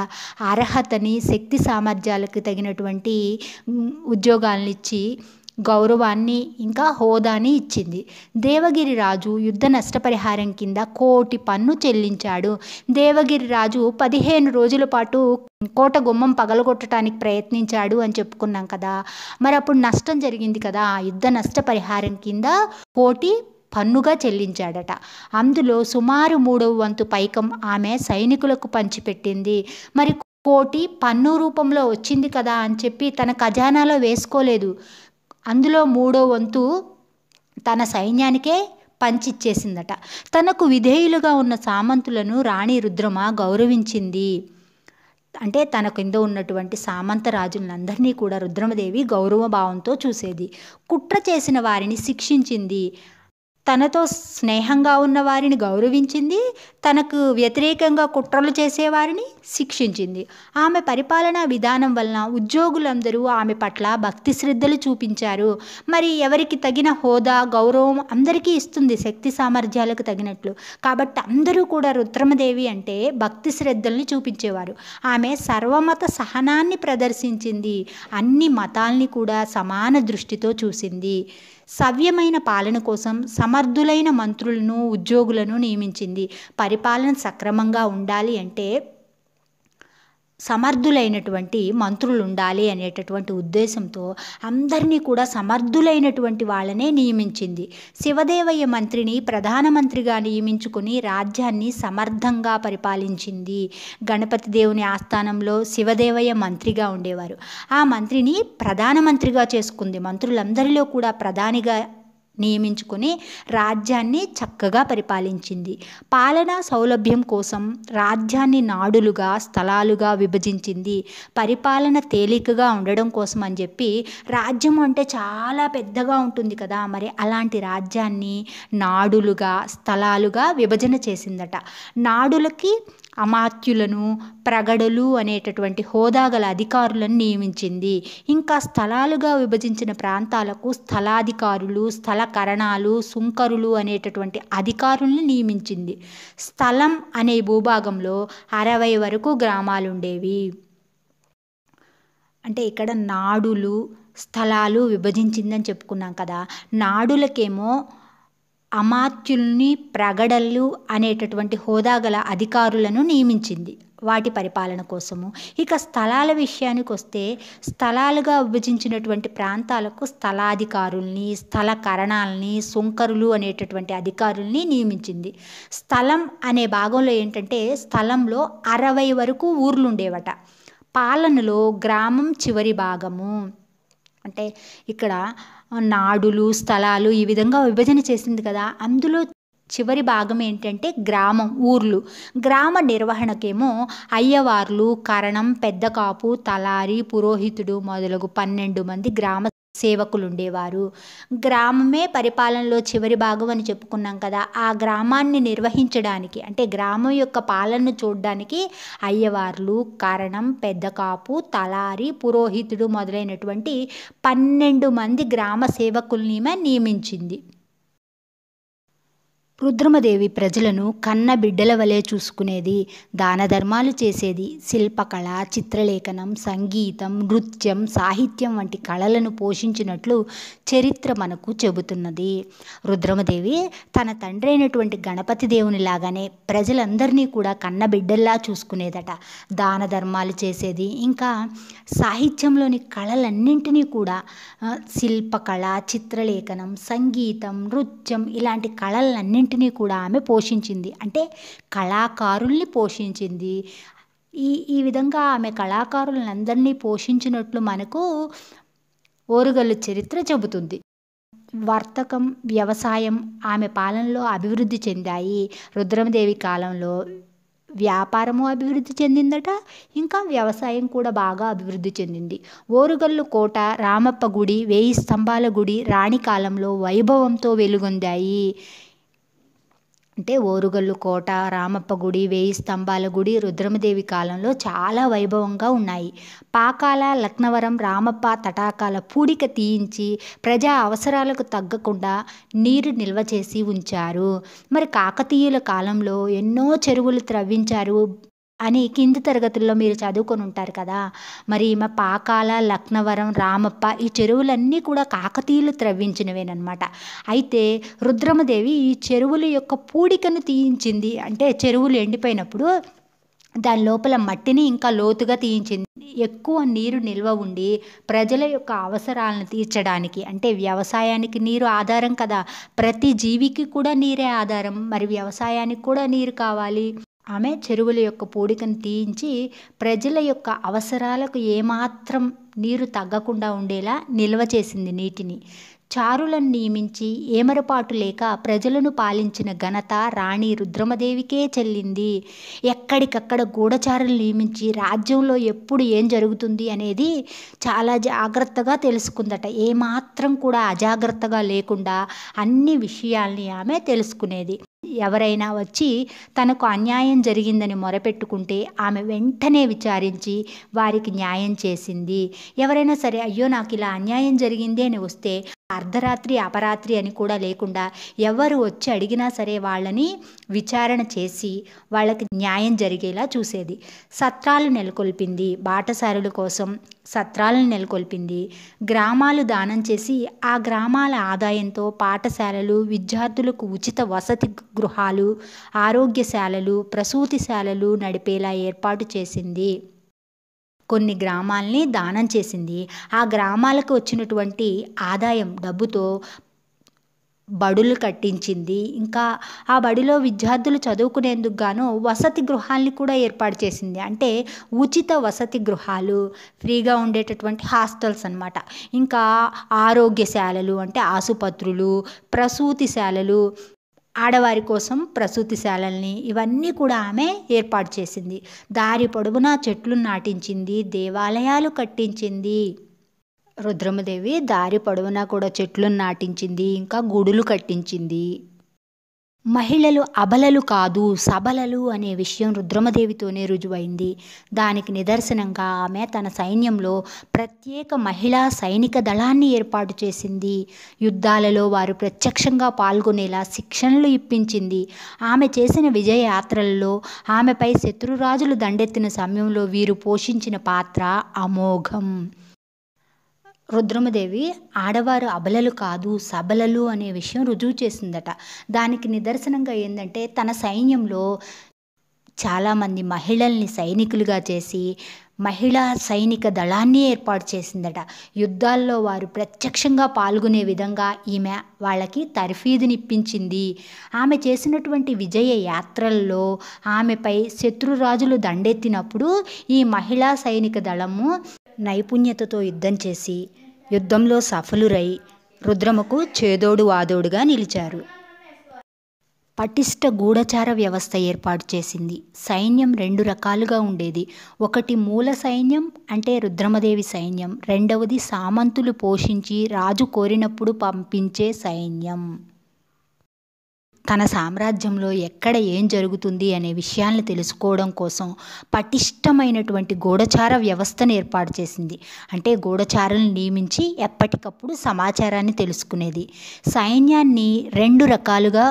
అర్హతని శక్తి సామర్థ్యాలకు తగినటువంటి ఉద్యోగాలనిచ్చి గౌరవాన్ని ఇంకా హోదాని ఇచ్చింది దేవగిరి రాజు యుద్ధ నష్టపరిహారం కింద కోటి పన్ను చెల్లించాడు దేవగిరి రాజు పదిహేను రోజుల పాటు కోట గుమ్మం పగలగొట్టడానికి ప్రయత్నించాడు అని చెప్పుకున్నాం కదా మరి అప్పుడు నష్టం జరిగింది కదా యుద్ధ నష్టపరిహారం కింద కోటి పన్నుగా చెల్లించాడట అందులో సుమారు మూడవ వంతు పైకం ఆమె సైనికులకు పంచిపెట్టింది మరి కోటి పన్ను రూపంలో వచ్చింది కదా అని చెప్పి తన ఖజానాలో వేసుకోలేదు అందులో మూడో వంతు తన సైన్యానికే పంచిచ్చేసిందట తనకు విధేయులుగా ఉన్న సామంతులను రాణి రుద్రమ గౌరవించింది అంటే తన కింద ఉన్నటువంటి సామంత రాజులందరినీ కూడా రుద్రమదేవి గౌరవ భావంతో చూసేది కుట్ర చేసిన వారిని శిక్షించింది తనతో స్నేహంగా ఉన్న వారిని గౌరవించింది తనకు వ్యతిరేకంగా కుట్రలు చేసేవారిని శిక్షించింది ఆమె పరిపాలనా విధానం వలన ఉద్యోగులందరూ ఆమె పట్ల భక్తి శ్రద్ధలు చూపించారు మరి ఎవరికి తగిన హోదా గౌరవం అందరికీ ఇస్తుంది శక్తి సామర్థ్యాలకు తగినట్లు కాబట్టి అందరూ కూడా రుద్రమదేవి అంటే భక్తి శ్రద్ధల్ని చూపించేవారు ఆమె సర్వమత సహనాన్ని ప్రదర్శించింది అన్ని మతాల్ని కూడా సమాన దృష్టితో చూసింది సవ్యమైన పాలన కోసం సమర్థులైన మంత్రులను ఉద్యోగులను నియమించింది పరిపాలన సక్రమంగా ఉండాలి అంటే సమర్థులైనటువంటి మంత్రులు ఉండాలి అనేటటువంటి ఉద్దేశంతో అందరినీ కూడా సమర్థులైనటువంటి వాళ్ళనే నియమించింది శివదేవయ్య మంత్రిని ప్రధానమంత్రిగా నియమించుకుని రాజ్యాన్ని సమర్థంగా పరిపాలించింది గణపతి దేవుని ఆస్థానంలో శివదేవయ్య మంత్రిగా ఉండేవారు ఆ మంత్రిని ప్రధానమంత్రిగా చేసుకుంది మంత్రులందరిలో కూడా ప్రధానిగా నియమించుకుని రాజ్యాన్ని చక్కగా పరిపాలించింది పాలనా సౌలభ్యం కోసం రాజ్యాన్ని నాడులుగా స్థలాలుగా విభజించింది పరిపాలన తేలికగా ఉండడం కోసం అని చెప్పి రాజ్యం అంటే చాలా పెద్దగా ఉంటుంది కదా మరి అలాంటి రాజ్యాన్ని నాడులుగా స్థలాలుగా విభజన చేసిందట నాడులకి అమాత్యులను ప్రగడలు అనేటటువంటి హోదా గల అధికారులను నియమించింది ఇంకా స్థలాలుగా విభజించిన ప్రాంతాలకు స్థలాధికారులు స్థలకరణాలు సుంకరులు అనేటటువంటి అధికారులను నియమించింది స్థలం అనే భూభాగంలో అరవై వరకు గ్రామాలు ఉండేవి అంటే ఇక్కడ నాడులు స్థలాలు విభజించిందని చెప్పుకున్నాం కదా నాడులకేమో అమాత్యుల్ని ప్రగడళ్ళు అనేటటువంటి హోదా గల అధికారులను నియమించింది వాటి పరిపాలన కోసము ఇక స్థలాల విషయానికి వస్తే స్థలాలుగా విభజించినటువంటి ప్రాంతాలకు స్థలాధికారుల్ని స్థల కరణాలని సుంకరులు అనేటటువంటి అధికారుల్ని నియమించింది స్థలం అనే భాగంలో ఏంటంటే స్థలంలో అరవై వరకు ఊర్లు ఉండేవట పాలనలో గ్రామం చివరి భాగము అంటే ఇక్కడ నాడులు స్థలాలు ఈ విధంగా విభజన చేసింది కదా అందులో చివరి భాగం ఏంటంటే గ్రామం ఊర్లు గ్రామ నిర్వహణకేమో అయ్యవార్లు కరణం పెద్ద కాపు తలారి పురోహితుడు మొదలగు పన్నెండు మంది గ్రామ సేవకులు ఉండేవారు గ్రామమే పరిపాలనలో చివరి భాగం అని చెప్పుకున్నాం కదా ఆ గ్రామాన్ని నిర్వహించడానికి అంటే గ్రామం యొక్క పాలనను చూడడానికి అయ్యవార్లు కరణం పెద్ద కాపు తలారి పురోహితుడు మొదలైనటువంటి పన్నెండు మంది గ్రామ సేవకుల్ని నియమించింది రుద్రమదేవి ప్రజలను కన్న బిడ్డల వలె చూసుకునేది దాన ధర్మాలు చేసేది శిల్పకళ చిత్రలేఖనం సంగీతం నృత్యం సాహిత్యం వంటి కళలను పోషించినట్లు చరిత్ర మనకు చెబుతున్నది రుద్రమదేవి తన తండ్రి అయినటువంటి గణపతి దేవుని లాగానే ప్రజలందరినీ కూడా కన్న బిడ్డల్లా చూసుకునేదట దాన ధర్మాలు చేసేది ఇంకా సాహిత్యంలోని కళలన్నింటినీ కూడా శిల్పకళ చిత్రలేఖనం సంగీతం నృత్యం ఇలాంటి కళలన్నింటి వాటన్నిటినీ కూడా ఆమె పోషించింది అంటే కళాకారుల్ని పోషించింది ఈ ఈ విధంగా ఆమె కళాకారులందరినీ పోషించినట్లు మనకు ఓరుగల్లు చరిత్ర చెబుతుంది వర్తకం వ్యవసాయం ఆమె పాలనలో అభివృద్ధి చెందాయి రుద్రమదేవి కాలంలో వ్యాపారము అభివృద్ధి చెందిందట ఇంకా వ్యవసాయం కూడా బాగా అభివృద్ధి చెందింది ఓరుగల్లు కోట రామప్ప గుడి వేయి స్తంభాల గుడి రాణి కాలంలో వైభవంతో వెలుగొందాయి అంటే ఓరుగల్లు కోట రామప్ప గుడి వేయి స్తంభాల గుడి రుద్రమదేవి కాలంలో చాలా వైభవంగా ఉన్నాయి పాకాల లక్నవరం రామప్ప తటాకాల పూడిక తీయించి ప్రజా అవసరాలకు తగ్గకుండా నీరు నిల్వ చేసి ఉంచారు మరి కాకతీయుల కాలంలో ఎన్నో చెరువులు త్రవ్వించారు అని కింది తరగతుల్లో మీరు చదువుకొని ఉంటారు కదా మరి ఈమె పాకాల లక్నవరం రామప్ప ఈ చెరువులన్నీ కూడా కాకతీయులు త్రవ్వించినవేనమాట అయితే రుద్రమదేవి ఈ చెరువుల యొక్క పూడికను తీయించింది అంటే చెరువులు ఎండిపోయినప్పుడు దాని లోపల మట్టిని ఇంకా లోతుగా తీయించింది ఎక్కువ నీరు నిల్వ ఉండి ప్రజల యొక్క అవసరాలను తీర్చడానికి అంటే వ్యవసాయానికి నీరు ఆధారం కదా ప్రతి జీవికి కూడా నీరే ఆధారం మరి వ్యవసాయానికి కూడా నీరు కావాలి ఆమె చెరువుల యొక్క పూడికను తీయించి ప్రజల యొక్క అవసరాలకు ఏమాత్రం నీరు తగ్గకుండా ఉండేలా నిల్వ చేసింది నీటిని చారులను నియమించి ఏమరపాటు లేక ప్రజలను పాలించిన ఘనత రాణి రుద్రమదేవికే చెల్లింది ఎక్కడికక్కడ గూఢచారులు నియమించి రాజ్యంలో ఎప్పుడు ఏం జరుగుతుంది అనేది చాలా జాగ్రత్తగా తెలుసుకుందట ఏమాత్రం కూడా అజాగ్రత్తగా లేకుండా అన్ని విషయాల్ని ఆమె తెలుసుకునేది ఎవరైనా వచ్చి తనకు అన్యాయం జరిగిందని మొరపెట్టుకుంటే ఆమె వెంటనే విచారించి వారికి న్యాయం చేసింది ఎవరైనా సరే అయ్యో నాకు ఇలా అన్యాయం జరిగింది అని వస్తే అర్ధరాత్రి అపరాత్రి అని కూడా లేకుండా ఎవరు వచ్చి అడిగినా సరే వాళ్ళని విచారణ చేసి వాళ్ళకి న్యాయం జరిగేలా చూసేది సత్రాలు నెలకొల్పింది బాటసారుల కోసం సత్రాలను నెలకొల్పింది గ్రామాలు దానం చేసి ఆ గ్రామాల ఆదాయంతో పాఠశాలలు విద్యార్థులకు ఉచిత వసతి గృహాలు ఆరోగ్యశాలలు ప్రసూతిశాలలు నడిపేలా ఏర్పాటు చేసింది కొన్ని గ్రామాల్ని దానం చేసింది ఆ గ్రామాలకు వచ్చినటువంటి ఆదాయం డబ్బుతో బడులు కట్టించింది ఇంకా ఆ బడిలో విద్యార్థులు చదువుకునేందుకు గాను వసతి గృహాల్ని కూడా ఏర్పాటు చేసింది అంటే ఉచిత వసతి గృహాలు ఫ్రీగా ఉండేటటువంటి హాస్టల్స్ అనమాట ఇంకా ఆరోగ్యశాలలు అంటే ఆసుపత్రులు ప్రసూతిశాలలు ఆడవారి కోసం ప్రసూతిశాలల్ని ఇవన్నీ కూడా ఆమె ఏర్పాటు చేసింది దారి పొడవునా చెట్లు నాటించింది దేవాలయాలు కట్టించింది రుద్రమదేవి దారి పొడవునా కూడా చెట్లను నాటించింది ఇంకా గుడులు కట్టించింది మహిళలు అబలలు కాదు సబలలు అనే విషయం రుద్రమదేవితోనే రుజువైంది దానికి నిదర్శనంగా ఆమె తన సైన్యంలో ప్రత్యేక మహిళా సైనిక దళాన్ని ఏర్పాటు చేసింది యుద్ధాలలో వారు ప్రత్యక్షంగా పాల్గొనేలా శిక్షణలు ఇప్పించింది ఆమె చేసిన విజయ యాత్రలలో ఆమెపై శత్రురాజులు దండెత్తిన సమయంలో వీరు పోషించిన పాత్ర అమోఘం రుద్రమదేవి ఆడవారు అబలలు కాదు సబలలు అనే విషయం రుజువు చేసిందట దానికి నిదర్శనంగా ఏంటంటే తన సైన్యంలో చాలామంది మహిళల్ని సైనికులుగా చేసి మహిళా సైనిక దళాన్ని ఏర్పాటు చేసిందట యుద్ధాల్లో వారు ప్రత్యక్షంగా పాల్గొనే విధంగా ఈమె వాళ్ళకి తర్ఫీదునిప్పించింది ఆమె చేసినటువంటి విజయ యాత్రల్లో ఆమెపై శత్రురాజులు దండెత్తినప్పుడు ఈ మహిళా సైనిక దళము నైపుణ్యతతో యుద్ధం చేసి యుద్ధంలో సఫలురై రుద్రమకు చేదోడు వాదోడుగా నిలిచారు పటిష్ట గూఢచార వ్యవస్థ ఏర్పాటు చేసింది సైన్యం రెండు రకాలుగా ఉండేది ఒకటి మూల సైన్యం అంటే రుద్రమదేవి సైన్యం రెండవది సామంతులు పోషించి రాజు కోరినప్పుడు పంపించే సైన్యం తన సామ్రాజ్యంలో ఎక్కడ ఏం జరుగుతుంది అనే విషయాలను తెలుసుకోవడం కోసం పటిష్టమైనటువంటి గూఢచార వ్యవస్థను ఏర్పాటు చేసింది అంటే గూఢచారులను నియమించి ఎప్పటికప్పుడు సమాచారాన్ని తెలుసుకునేది సైన్యాన్ని రెండు రకాలుగా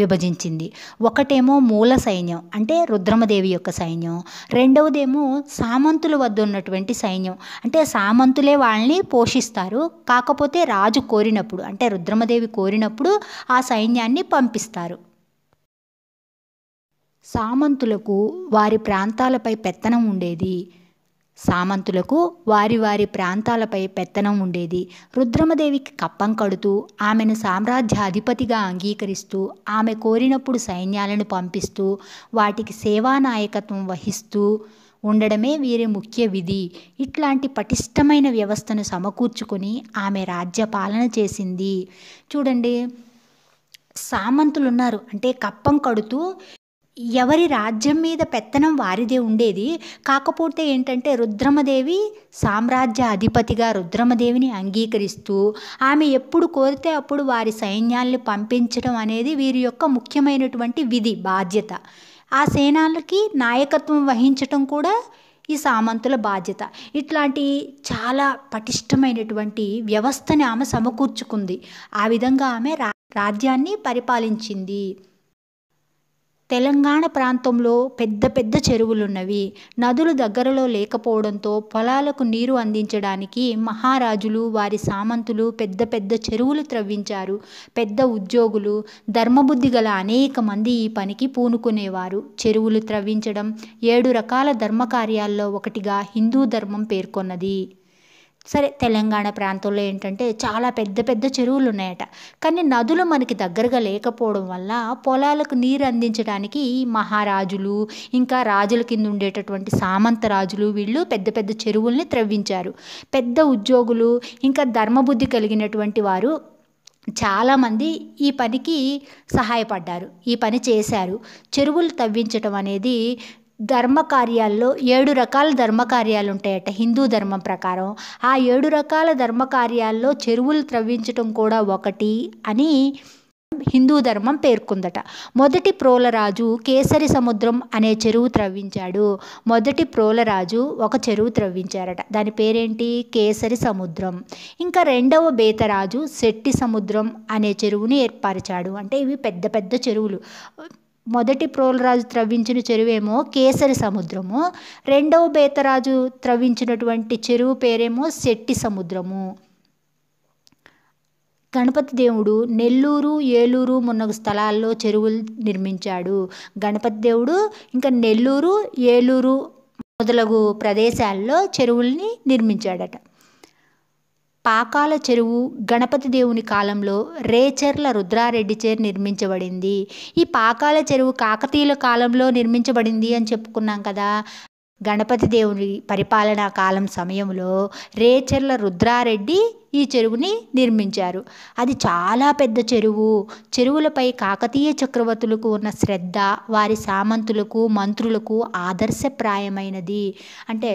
విభజించింది ఒకటేమో మూల సైన్యం అంటే రుద్రమదేవి యొక్క సైన్యం రెండవదేమో సామంతుల వద్ద ఉన్నటువంటి సైన్యం అంటే సామంతులే వాళ్ళని పోషిస్తారు కాకపోతే రాజు కోరినప్పుడు అంటే రుద్రమదేవి కోరినప్పుడు ఆ సైన్యాన్ని పంపిస్తారు సామంతులకు వారి ప్రాంతాలపై పెత్తనం ఉండేది సామంతులకు వారి వారి ప్రాంతాలపై పెత్తనం ఉండేది రుద్రమదేవికి కప్పం కడుతూ ఆమెను సామ్రాజ్యాధిపతిగా అంగీకరిస్తూ ఆమె కోరినప్పుడు సైన్యాలను పంపిస్తూ వాటికి సేవా నాయకత్వం వహిస్తూ ఉండడమే వీరి ముఖ్య విధి ఇట్లాంటి పటిష్టమైన వ్యవస్థను సమకూర్చుకొని ఆమె రాజ్య పాలన చేసింది చూడండి సామంతులు ఉన్నారు అంటే కప్పం కడుతూ ఎవరి రాజ్యం మీద పెత్తనం వారిదే ఉండేది కాకపోతే ఏంటంటే రుద్రమదేవి సామ్రాజ్య అధిపతిగా రుద్రమదేవిని అంగీకరిస్తూ ఆమె ఎప్పుడు కోరితే అప్పుడు వారి సైన్యాల్ని పంపించడం అనేది వీరి యొక్క ముఖ్యమైనటువంటి విధి బాధ్యత ఆ సేనాలకి నాయకత్వం వహించటం కూడా ఈ సామంతుల బాధ్యత ఇట్లాంటి చాలా పటిష్టమైనటువంటి వ్యవస్థని ఆమె సమకూర్చుకుంది ఆ విధంగా ఆమె రాజ్యాన్ని పరిపాలించింది తెలంగాణ ప్రాంతంలో పెద్ద పెద్ద చెరువులున్నవి నదులు దగ్గరలో లేకపోవడంతో పొలాలకు నీరు అందించడానికి మహారాజులు వారి సామంతులు పెద్ద పెద్ద చెరువులు త్రవ్వించారు పెద్ద ఉద్యోగులు ధర్మబుద్ధి గల అనేక మంది ఈ పనికి పూనుకునేవారు చెరువులు త్రవ్వించడం ఏడు రకాల ధర్మకార్యాల్లో ఒకటిగా హిందూ ధర్మం పేర్కొన్నది సరే తెలంగాణ ప్రాంతంలో ఏంటంటే చాలా పెద్ద పెద్ద చెరువులు ఉన్నాయట కానీ నదులు మనకి దగ్గరగా లేకపోవడం వల్ల పొలాలకు నీరు అందించడానికి మహారాజులు ఇంకా రాజుల కింద ఉండేటటువంటి సామంత రాజులు వీళ్ళు పెద్ద పెద్ద చెరువుల్ని త్రవ్వించారు పెద్ద ఉద్యోగులు ఇంకా ధర్మబుద్ధి కలిగినటువంటి వారు చాలామంది ఈ పనికి సహాయపడ్డారు ఈ పని చేశారు చెరువులు తవ్వించటం అనేది ధర్మకార్యాల్లో ఏడు రకాల ధర్మకార్యాలు ఉంటాయట హిందూ ధర్మం ప్రకారం ఆ ఏడు రకాల ధర్మకార్యాల్లో చెరువులు త్రవ్వించటం కూడా ఒకటి అని హిందూ ధర్మం పేర్కొందట మొదటి ప్రోలరాజు కేసరి సముద్రం అనే చెరువు త్రవ్వించాడు మొదటి ప్రోలరాజు ఒక చెరువు త్రవ్వించారట దాని పేరేంటి కేసరి సముద్రం ఇంకా రెండవ బేతరాజు శెట్టి సముద్రం అనే చెరువుని ఏర్పరిచాడు అంటే ఇవి పెద్ద పెద్ద చెరువులు మొదటి ప్రోలరాజు త్రవ్వించిన చెరువేమో కేసరి సముద్రము రెండవ బేతరాజు త్రవ్వించినటువంటి చెరువు పేరేమో శెట్టి సముద్రము గణపతి దేవుడు నెల్లూరు ఏలూరు మున్నగు స్థలాల్లో చెరువులు నిర్మించాడు గణపతి దేవుడు ఇంకా నెల్లూరు ఏలూరు మొదలగు ప్రదేశాల్లో చెరువుల్ని నిర్మించాడట పాకాల చెరువు గణపతి దేవుని కాలంలో రేచర్ల రుద్రారెడ్డి చేరు నిర్మించబడింది ఈ పాకాల చెరువు కాకతీయుల కాలంలో నిర్మించబడింది అని చెప్పుకున్నాం కదా గణపతి దేవుని పరిపాలనా కాలం సమయంలో రేచర్ల రుద్రారెడ్డి ఈ చెరువుని నిర్మించారు అది చాలా పెద్ద చెరువు చెరువులపై కాకతీయ చక్రవర్తులకు ఉన్న శ్రద్ధ వారి సామంతులకు మంత్రులకు ఆదర్శప్రాయమైనది అంటే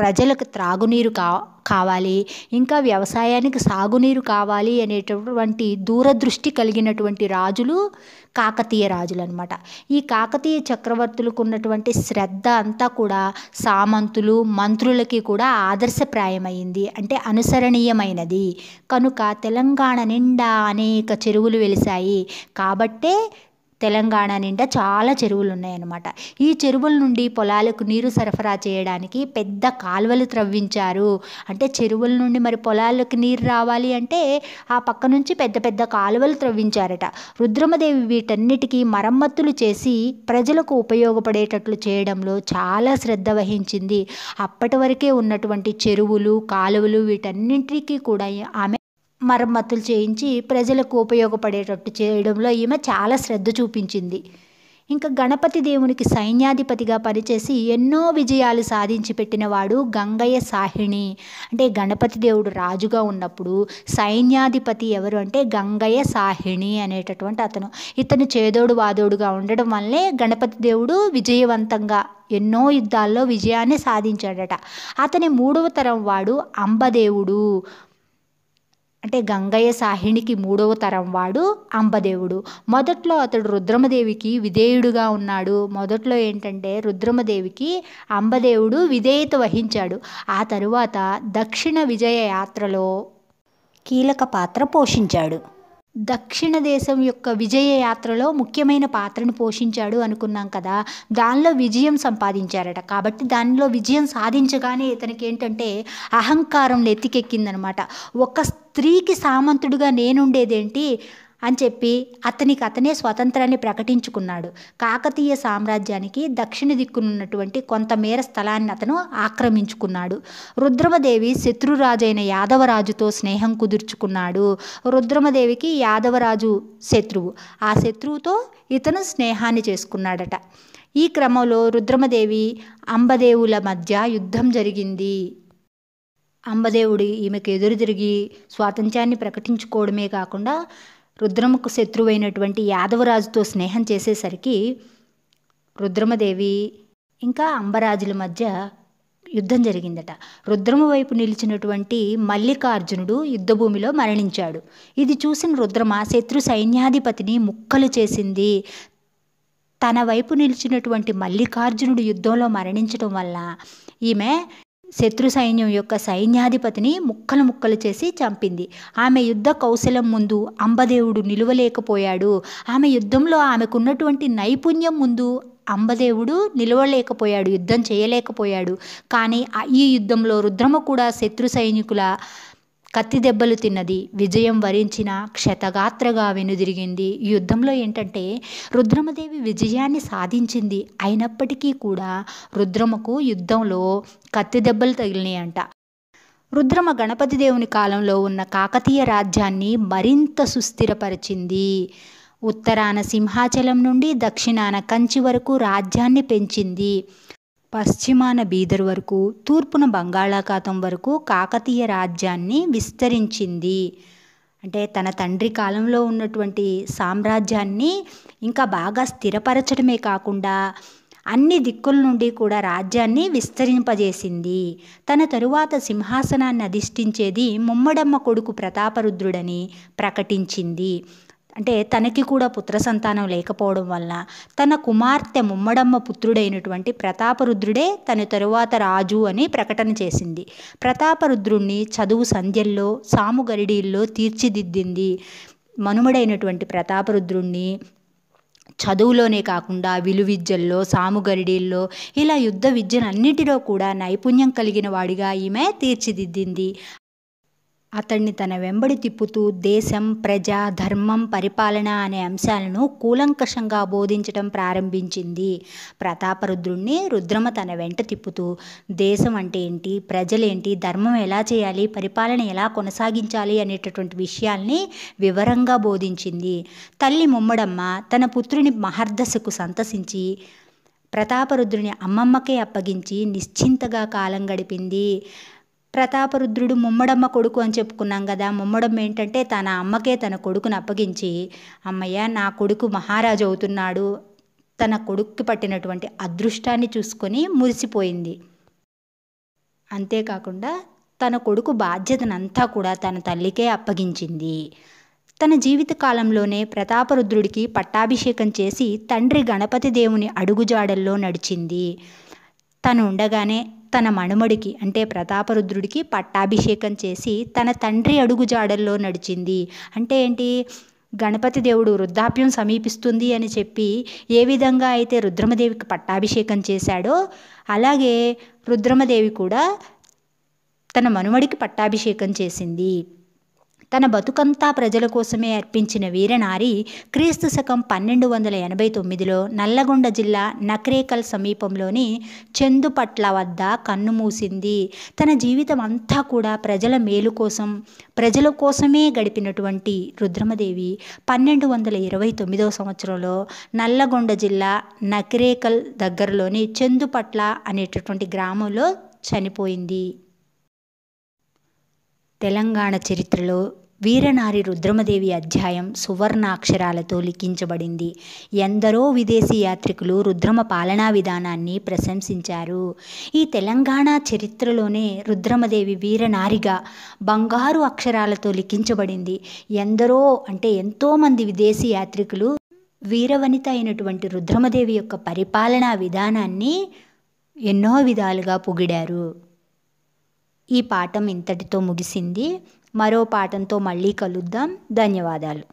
ప్రజలకు త్రాగునీరు కా కావాలి ఇంకా వ్యవసాయానికి సాగునీరు కావాలి అనేటటువంటి దూరదృష్టి కలిగినటువంటి రాజులు కాకతీయ రాజులు అనమాట ఈ కాకతీయ చక్రవర్తులకు ఉన్నటువంటి శ్రద్ధ అంతా కూడా సామంతులు మంత్రులకి కూడా ఆదర్శప్రాయమైంది అంటే అనుసరణీయమైనది కనుక తెలంగాణ నిండా అనేక చెరువులు వెలిశాయి కాబట్టే తెలంగాణ నిండా చాలా చెరువులు ఉన్నాయన్నమాట ఈ చెరువుల నుండి పొలాలకు నీరు సరఫరా చేయడానికి పెద్ద కాలువలు త్రవ్వించారు అంటే చెరువుల నుండి మరి పొలాలకు నీరు రావాలి అంటే ఆ పక్క నుంచి పెద్ద పెద్ద కాలువలు త్రవ్వించారట రుద్రమదేవి వీటన్నిటికీ మరమ్మతులు చేసి ప్రజలకు ఉపయోగపడేటట్లు చేయడంలో చాలా శ్రద్ధ వహించింది అప్పటి వరకే ఉన్నటువంటి చెరువులు కాలువలు వీటన్నింటికీ కూడా ఆమె మరమ్మతులు చేయించి ప్రజలకు ఉపయోగపడేటట్టు చేయడంలో ఈమె చాలా శ్రద్ధ చూపించింది ఇంకా గణపతి దేవునికి సైన్యాధిపతిగా పనిచేసి ఎన్నో విజయాలు సాధించి పెట్టినవాడు గంగయ్య సాహిణి అంటే గణపతి దేవుడు రాజుగా ఉన్నప్పుడు సైన్యాధిపతి ఎవరు అంటే గంగయ్య సాహిణి అనేటటువంటి అతను ఇతను చేదోడు వాదోడుగా ఉండడం వల్లే గణపతి దేవుడు విజయవంతంగా ఎన్నో యుద్ధాల్లో విజయాన్ని సాధించాడట అతని మూడవ తరం వాడు అంబదేవుడు అంటే గంగయ్య సాహిణికి మూడవ తరం వాడు అంబదేవుడు మొదట్లో అతడు రుద్రమదేవికి విధేయుడుగా ఉన్నాడు మొదట్లో ఏంటంటే రుద్రమదేవికి అంబదేవుడు విధేయత వహించాడు ఆ తరువాత దక్షిణ విజయ యాత్రలో కీలక పాత్ర పోషించాడు దక్షిణ దేశం యొక్క విజయ యాత్రలో ముఖ్యమైన పాత్రను పోషించాడు అనుకున్నాం కదా దానిలో విజయం సంపాదించారట కాబట్టి దానిలో విజయం సాధించగానే ఇతనికి ఏంటంటే అహంకారం ఎత్తికెక్కిందనమాట ఒక స్త్రీకి సామంతుడుగా నేనుండేదేంటి అని చెప్పి అతనికి అతనే స్వతంత్రాన్ని ప్రకటించుకున్నాడు కాకతీయ సామ్రాజ్యానికి దక్షిణ దిక్కునున్నటువంటి కొంతమేర స్థలాన్ని అతను ఆక్రమించుకున్నాడు రుద్రమదేవి శత్రురాజైన యాదవరాజుతో స్నేహం కుదుర్చుకున్నాడు రుద్రమదేవికి యాదవరాజు శత్రువు ఆ శత్రువుతో ఇతను స్నేహాన్ని చేసుకున్నాడట ఈ క్రమంలో రుద్రమదేవి అంబదేవుల మధ్య యుద్ధం జరిగింది అంబదేవుడు ఈమెకు ఎదురు తిరిగి స్వాతంత్ర్యాన్ని ప్రకటించుకోవడమే కాకుండా రుద్రముకు శత్రువైనటువంటి యాదవరాజుతో స్నేహం చేసేసరికి రుద్రమదేవి ఇంకా అంబరాజుల మధ్య యుద్ధం జరిగిందట రుద్రము వైపు నిలిచినటువంటి మల్లికార్జునుడు యుద్ధభూమిలో మరణించాడు ఇది చూసిన రుద్రమ శత్రు సైన్యాధిపతిని ముక్కలు చేసింది తన వైపు నిలిచినటువంటి మల్లికార్జునుడు యుద్ధంలో మరణించడం వల్ల ఈమె శత్రు సైన్యం యొక్క సైన్యాధిపతిని ముక్కలు ముక్కలు చేసి చంపింది ఆమె యుద్ధ కౌశలం ముందు అంబదేవుడు నిలువలేకపోయాడు ఆమె యుద్ధంలో ఆమెకున్నటువంటి నైపుణ్యం ముందు అంబదేవుడు నిలవలేకపోయాడు యుద్ధం చేయలేకపోయాడు కానీ ఈ యుద్ధంలో రుద్రమ కూడా శత్రు సైనికుల కత్తి దెబ్బలు తిన్నది విజయం వరించిన క్షతగాత్రగా వెనుదిరిగింది యుద్ధంలో ఏంటంటే రుద్రమదేవి విజయాన్ని సాధించింది అయినప్పటికీ కూడా రుద్రమకు యుద్ధంలో కత్తి దెబ్బలు తగిలినాయంట రుద్రమ గణపతి దేవుని కాలంలో ఉన్న కాకతీయ రాజ్యాన్ని మరింత సుస్థిరపరిచింది ఉత్తరాన సింహాచలం నుండి దక్షిణాన కంచి వరకు రాజ్యాన్ని పెంచింది పశ్చిమాన బీదర్ వరకు తూర్పున బంగాళాఖాతం వరకు కాకతీయ రాజ్యాన్ని విస్తరించింది అంటే తన తండ్రి కాలంలో ఉన్నటువంటి సామ్రాజ్యాన్ని ఇంకా బాగా స్థిరపరచడమే కాకుండా అన్ని దిక్కుల నుండి కూడా రాజ్యాన్ని విస్తరింపజేసింది తన తరువాత సింహాసనాన్ని అధిష్ఠించేది ముమ్మడమ్మ కొడుకు ప్రతాపరుద్రుడని ప్రకటించింది అంటే తనకి కూడా పుత్ర సంతానం లేకపోవడం వల్ల తన కుమార్తె ముమ్మడమ్మ పుత్రుడైనటువంటి ప్రతాపరుద్రుడే తన తరువాత రాజు అని ప్రకటన చేసింది ప్రతాపరుద్రుణ్ణి చదువు సంధ్యల్లో సాముగరిడీల్లో తీర్చిదిద్దింది మనుమడైనటువంటి ప్రతాపరుద్రుణ్ణి చదువులోనే కాకుండా విలువిద్యల్లో సాముగరిడీల్లో ఇలా యుద్ధ విద్యనన్నిటిలో కూడా నైపుణ్యం కలిగిన వాడిగా ఈమె తీర్చిదిద్దింది అతడిని తన వెంబడి తిప్పుతూ దేశం ప్రజ ధర్మం పరిపాలన అనే అంశాలను కూలంకషంగా బోధించటం ప్రారంభించింది ప్రతాపరుద్రుణ్ణి రుద్రమ తన వెంట తిప్పుతూ దేశం అంటే ఏంటి ప్రజలేంటి ధర్మం ఎలా చేయాలి పరిపాలన ఎలా కొనసాగించాలి అనేటటువంటి విషయాల్ని వివరంగా బోధించింది తల్లి ముమ్మడమ్మ తన పుత్రుని మహర్దశకు సంతసించి ప్రతాపరుద్రుని అమ్మమ్మకే అప్పగించి నిశ్చింతగా కాలం గడిపింది ప్రతాపరుద్రుడు ముమ్మడమ్మ కొడుకు అని చెప్పుకున్నాం కదా ముమ్మడమ్మ ఏంటంటే తన అమ్మకే తన కొడుకును అప్పగించి అమ్మయ్య నా కొడుకు మహారాజు అవుతున్నాడు తన కొడుక్కి పట్టినటువంటి అదృష్టాన్ని చూసుకొని మురిసిపోయింది అంతేకాకుండా తన కొడుకు బాధ్యతనంతా కూడా తన తల్లికే అప్పగించింది తన జీవితకాలంలోనే ప్రతాపరుద్రుడికి పట్టాభిషేకం చేసి తండ్రి గణపతి దేవుని అడుగుజాడల్లో నడిచింది తను ఉండగానే తన మనుమడికి అంటే ప్రతాపరుద్రుడికి పట్టాభిషేకం చేసి తన తండ్రి అడుగుజాడల్లో నడిచింది అంటే ఏంటి గణపతి దేవుడు వృద్ధాప్యం సమీపిస్తుంది అని చెప్పి ఏ విధంగా అయితే రుద్రమదేవికి పట్టాభిషేకం చేశాడో అలాగే రుద్రమదేవి కూడా తన మనుమడికి పట్టాభిషేకం చేసింది తన బతుకంతా ప్రజల కోసమే అర్పించిన వీరనారి క్రీస్తు శకం పన్నెండు వందల ఎనభై తొమ్మిదిలో నల్లగొండ జిల్లా నక్రేకల్ సమీపంలోని చందుపట్ల వద్ద కన్నుమూసింది తన జీవితం అంతా కూడా ప్రజల మేలు కోసం ప్రజల కోసమే గడిపినటువంటి రుద్రమదేవి పన్నెండు వందల ఇరవై తొమ్మిదవ సంవత్సరంలో నల్లగొండ జిల్లా నక్రేకల్ దగ్గరలోని చందుపట్ల అనేటటువంటి గ్రామంలో చనిపోయింది తెలంగాణ చరిత్రలో వీరనారి రుద్రమదేవి అధ్యాయం సువర్ణాక్షరాలతో లిఖించబడింది ఎందరో విదేశీ యాత్రికులు రుద్రమ పాలనా విధానాన్ని ప్రశంసించారు ఈ తెలంగాణ చరిత్రలోనే రుద్రమదేవి వీరనారిగా బంగారు అక్షరాలతో లిఖించబడింది ఎందరో అంటే ఎంతోమంది విదేశీ యాత్రికులు వీరవనిత అయినటువంటి రుద్రమదేవి యొక్క పరిపాలనా విధానాన్ని ఎన్నో విధాలుగా పొగిడారు ఈ పాఠం ఇంతటితో ముగిసింది మరో పాఠంతో మళ్ళీ కలుద్దాం ధన్యవాదాలు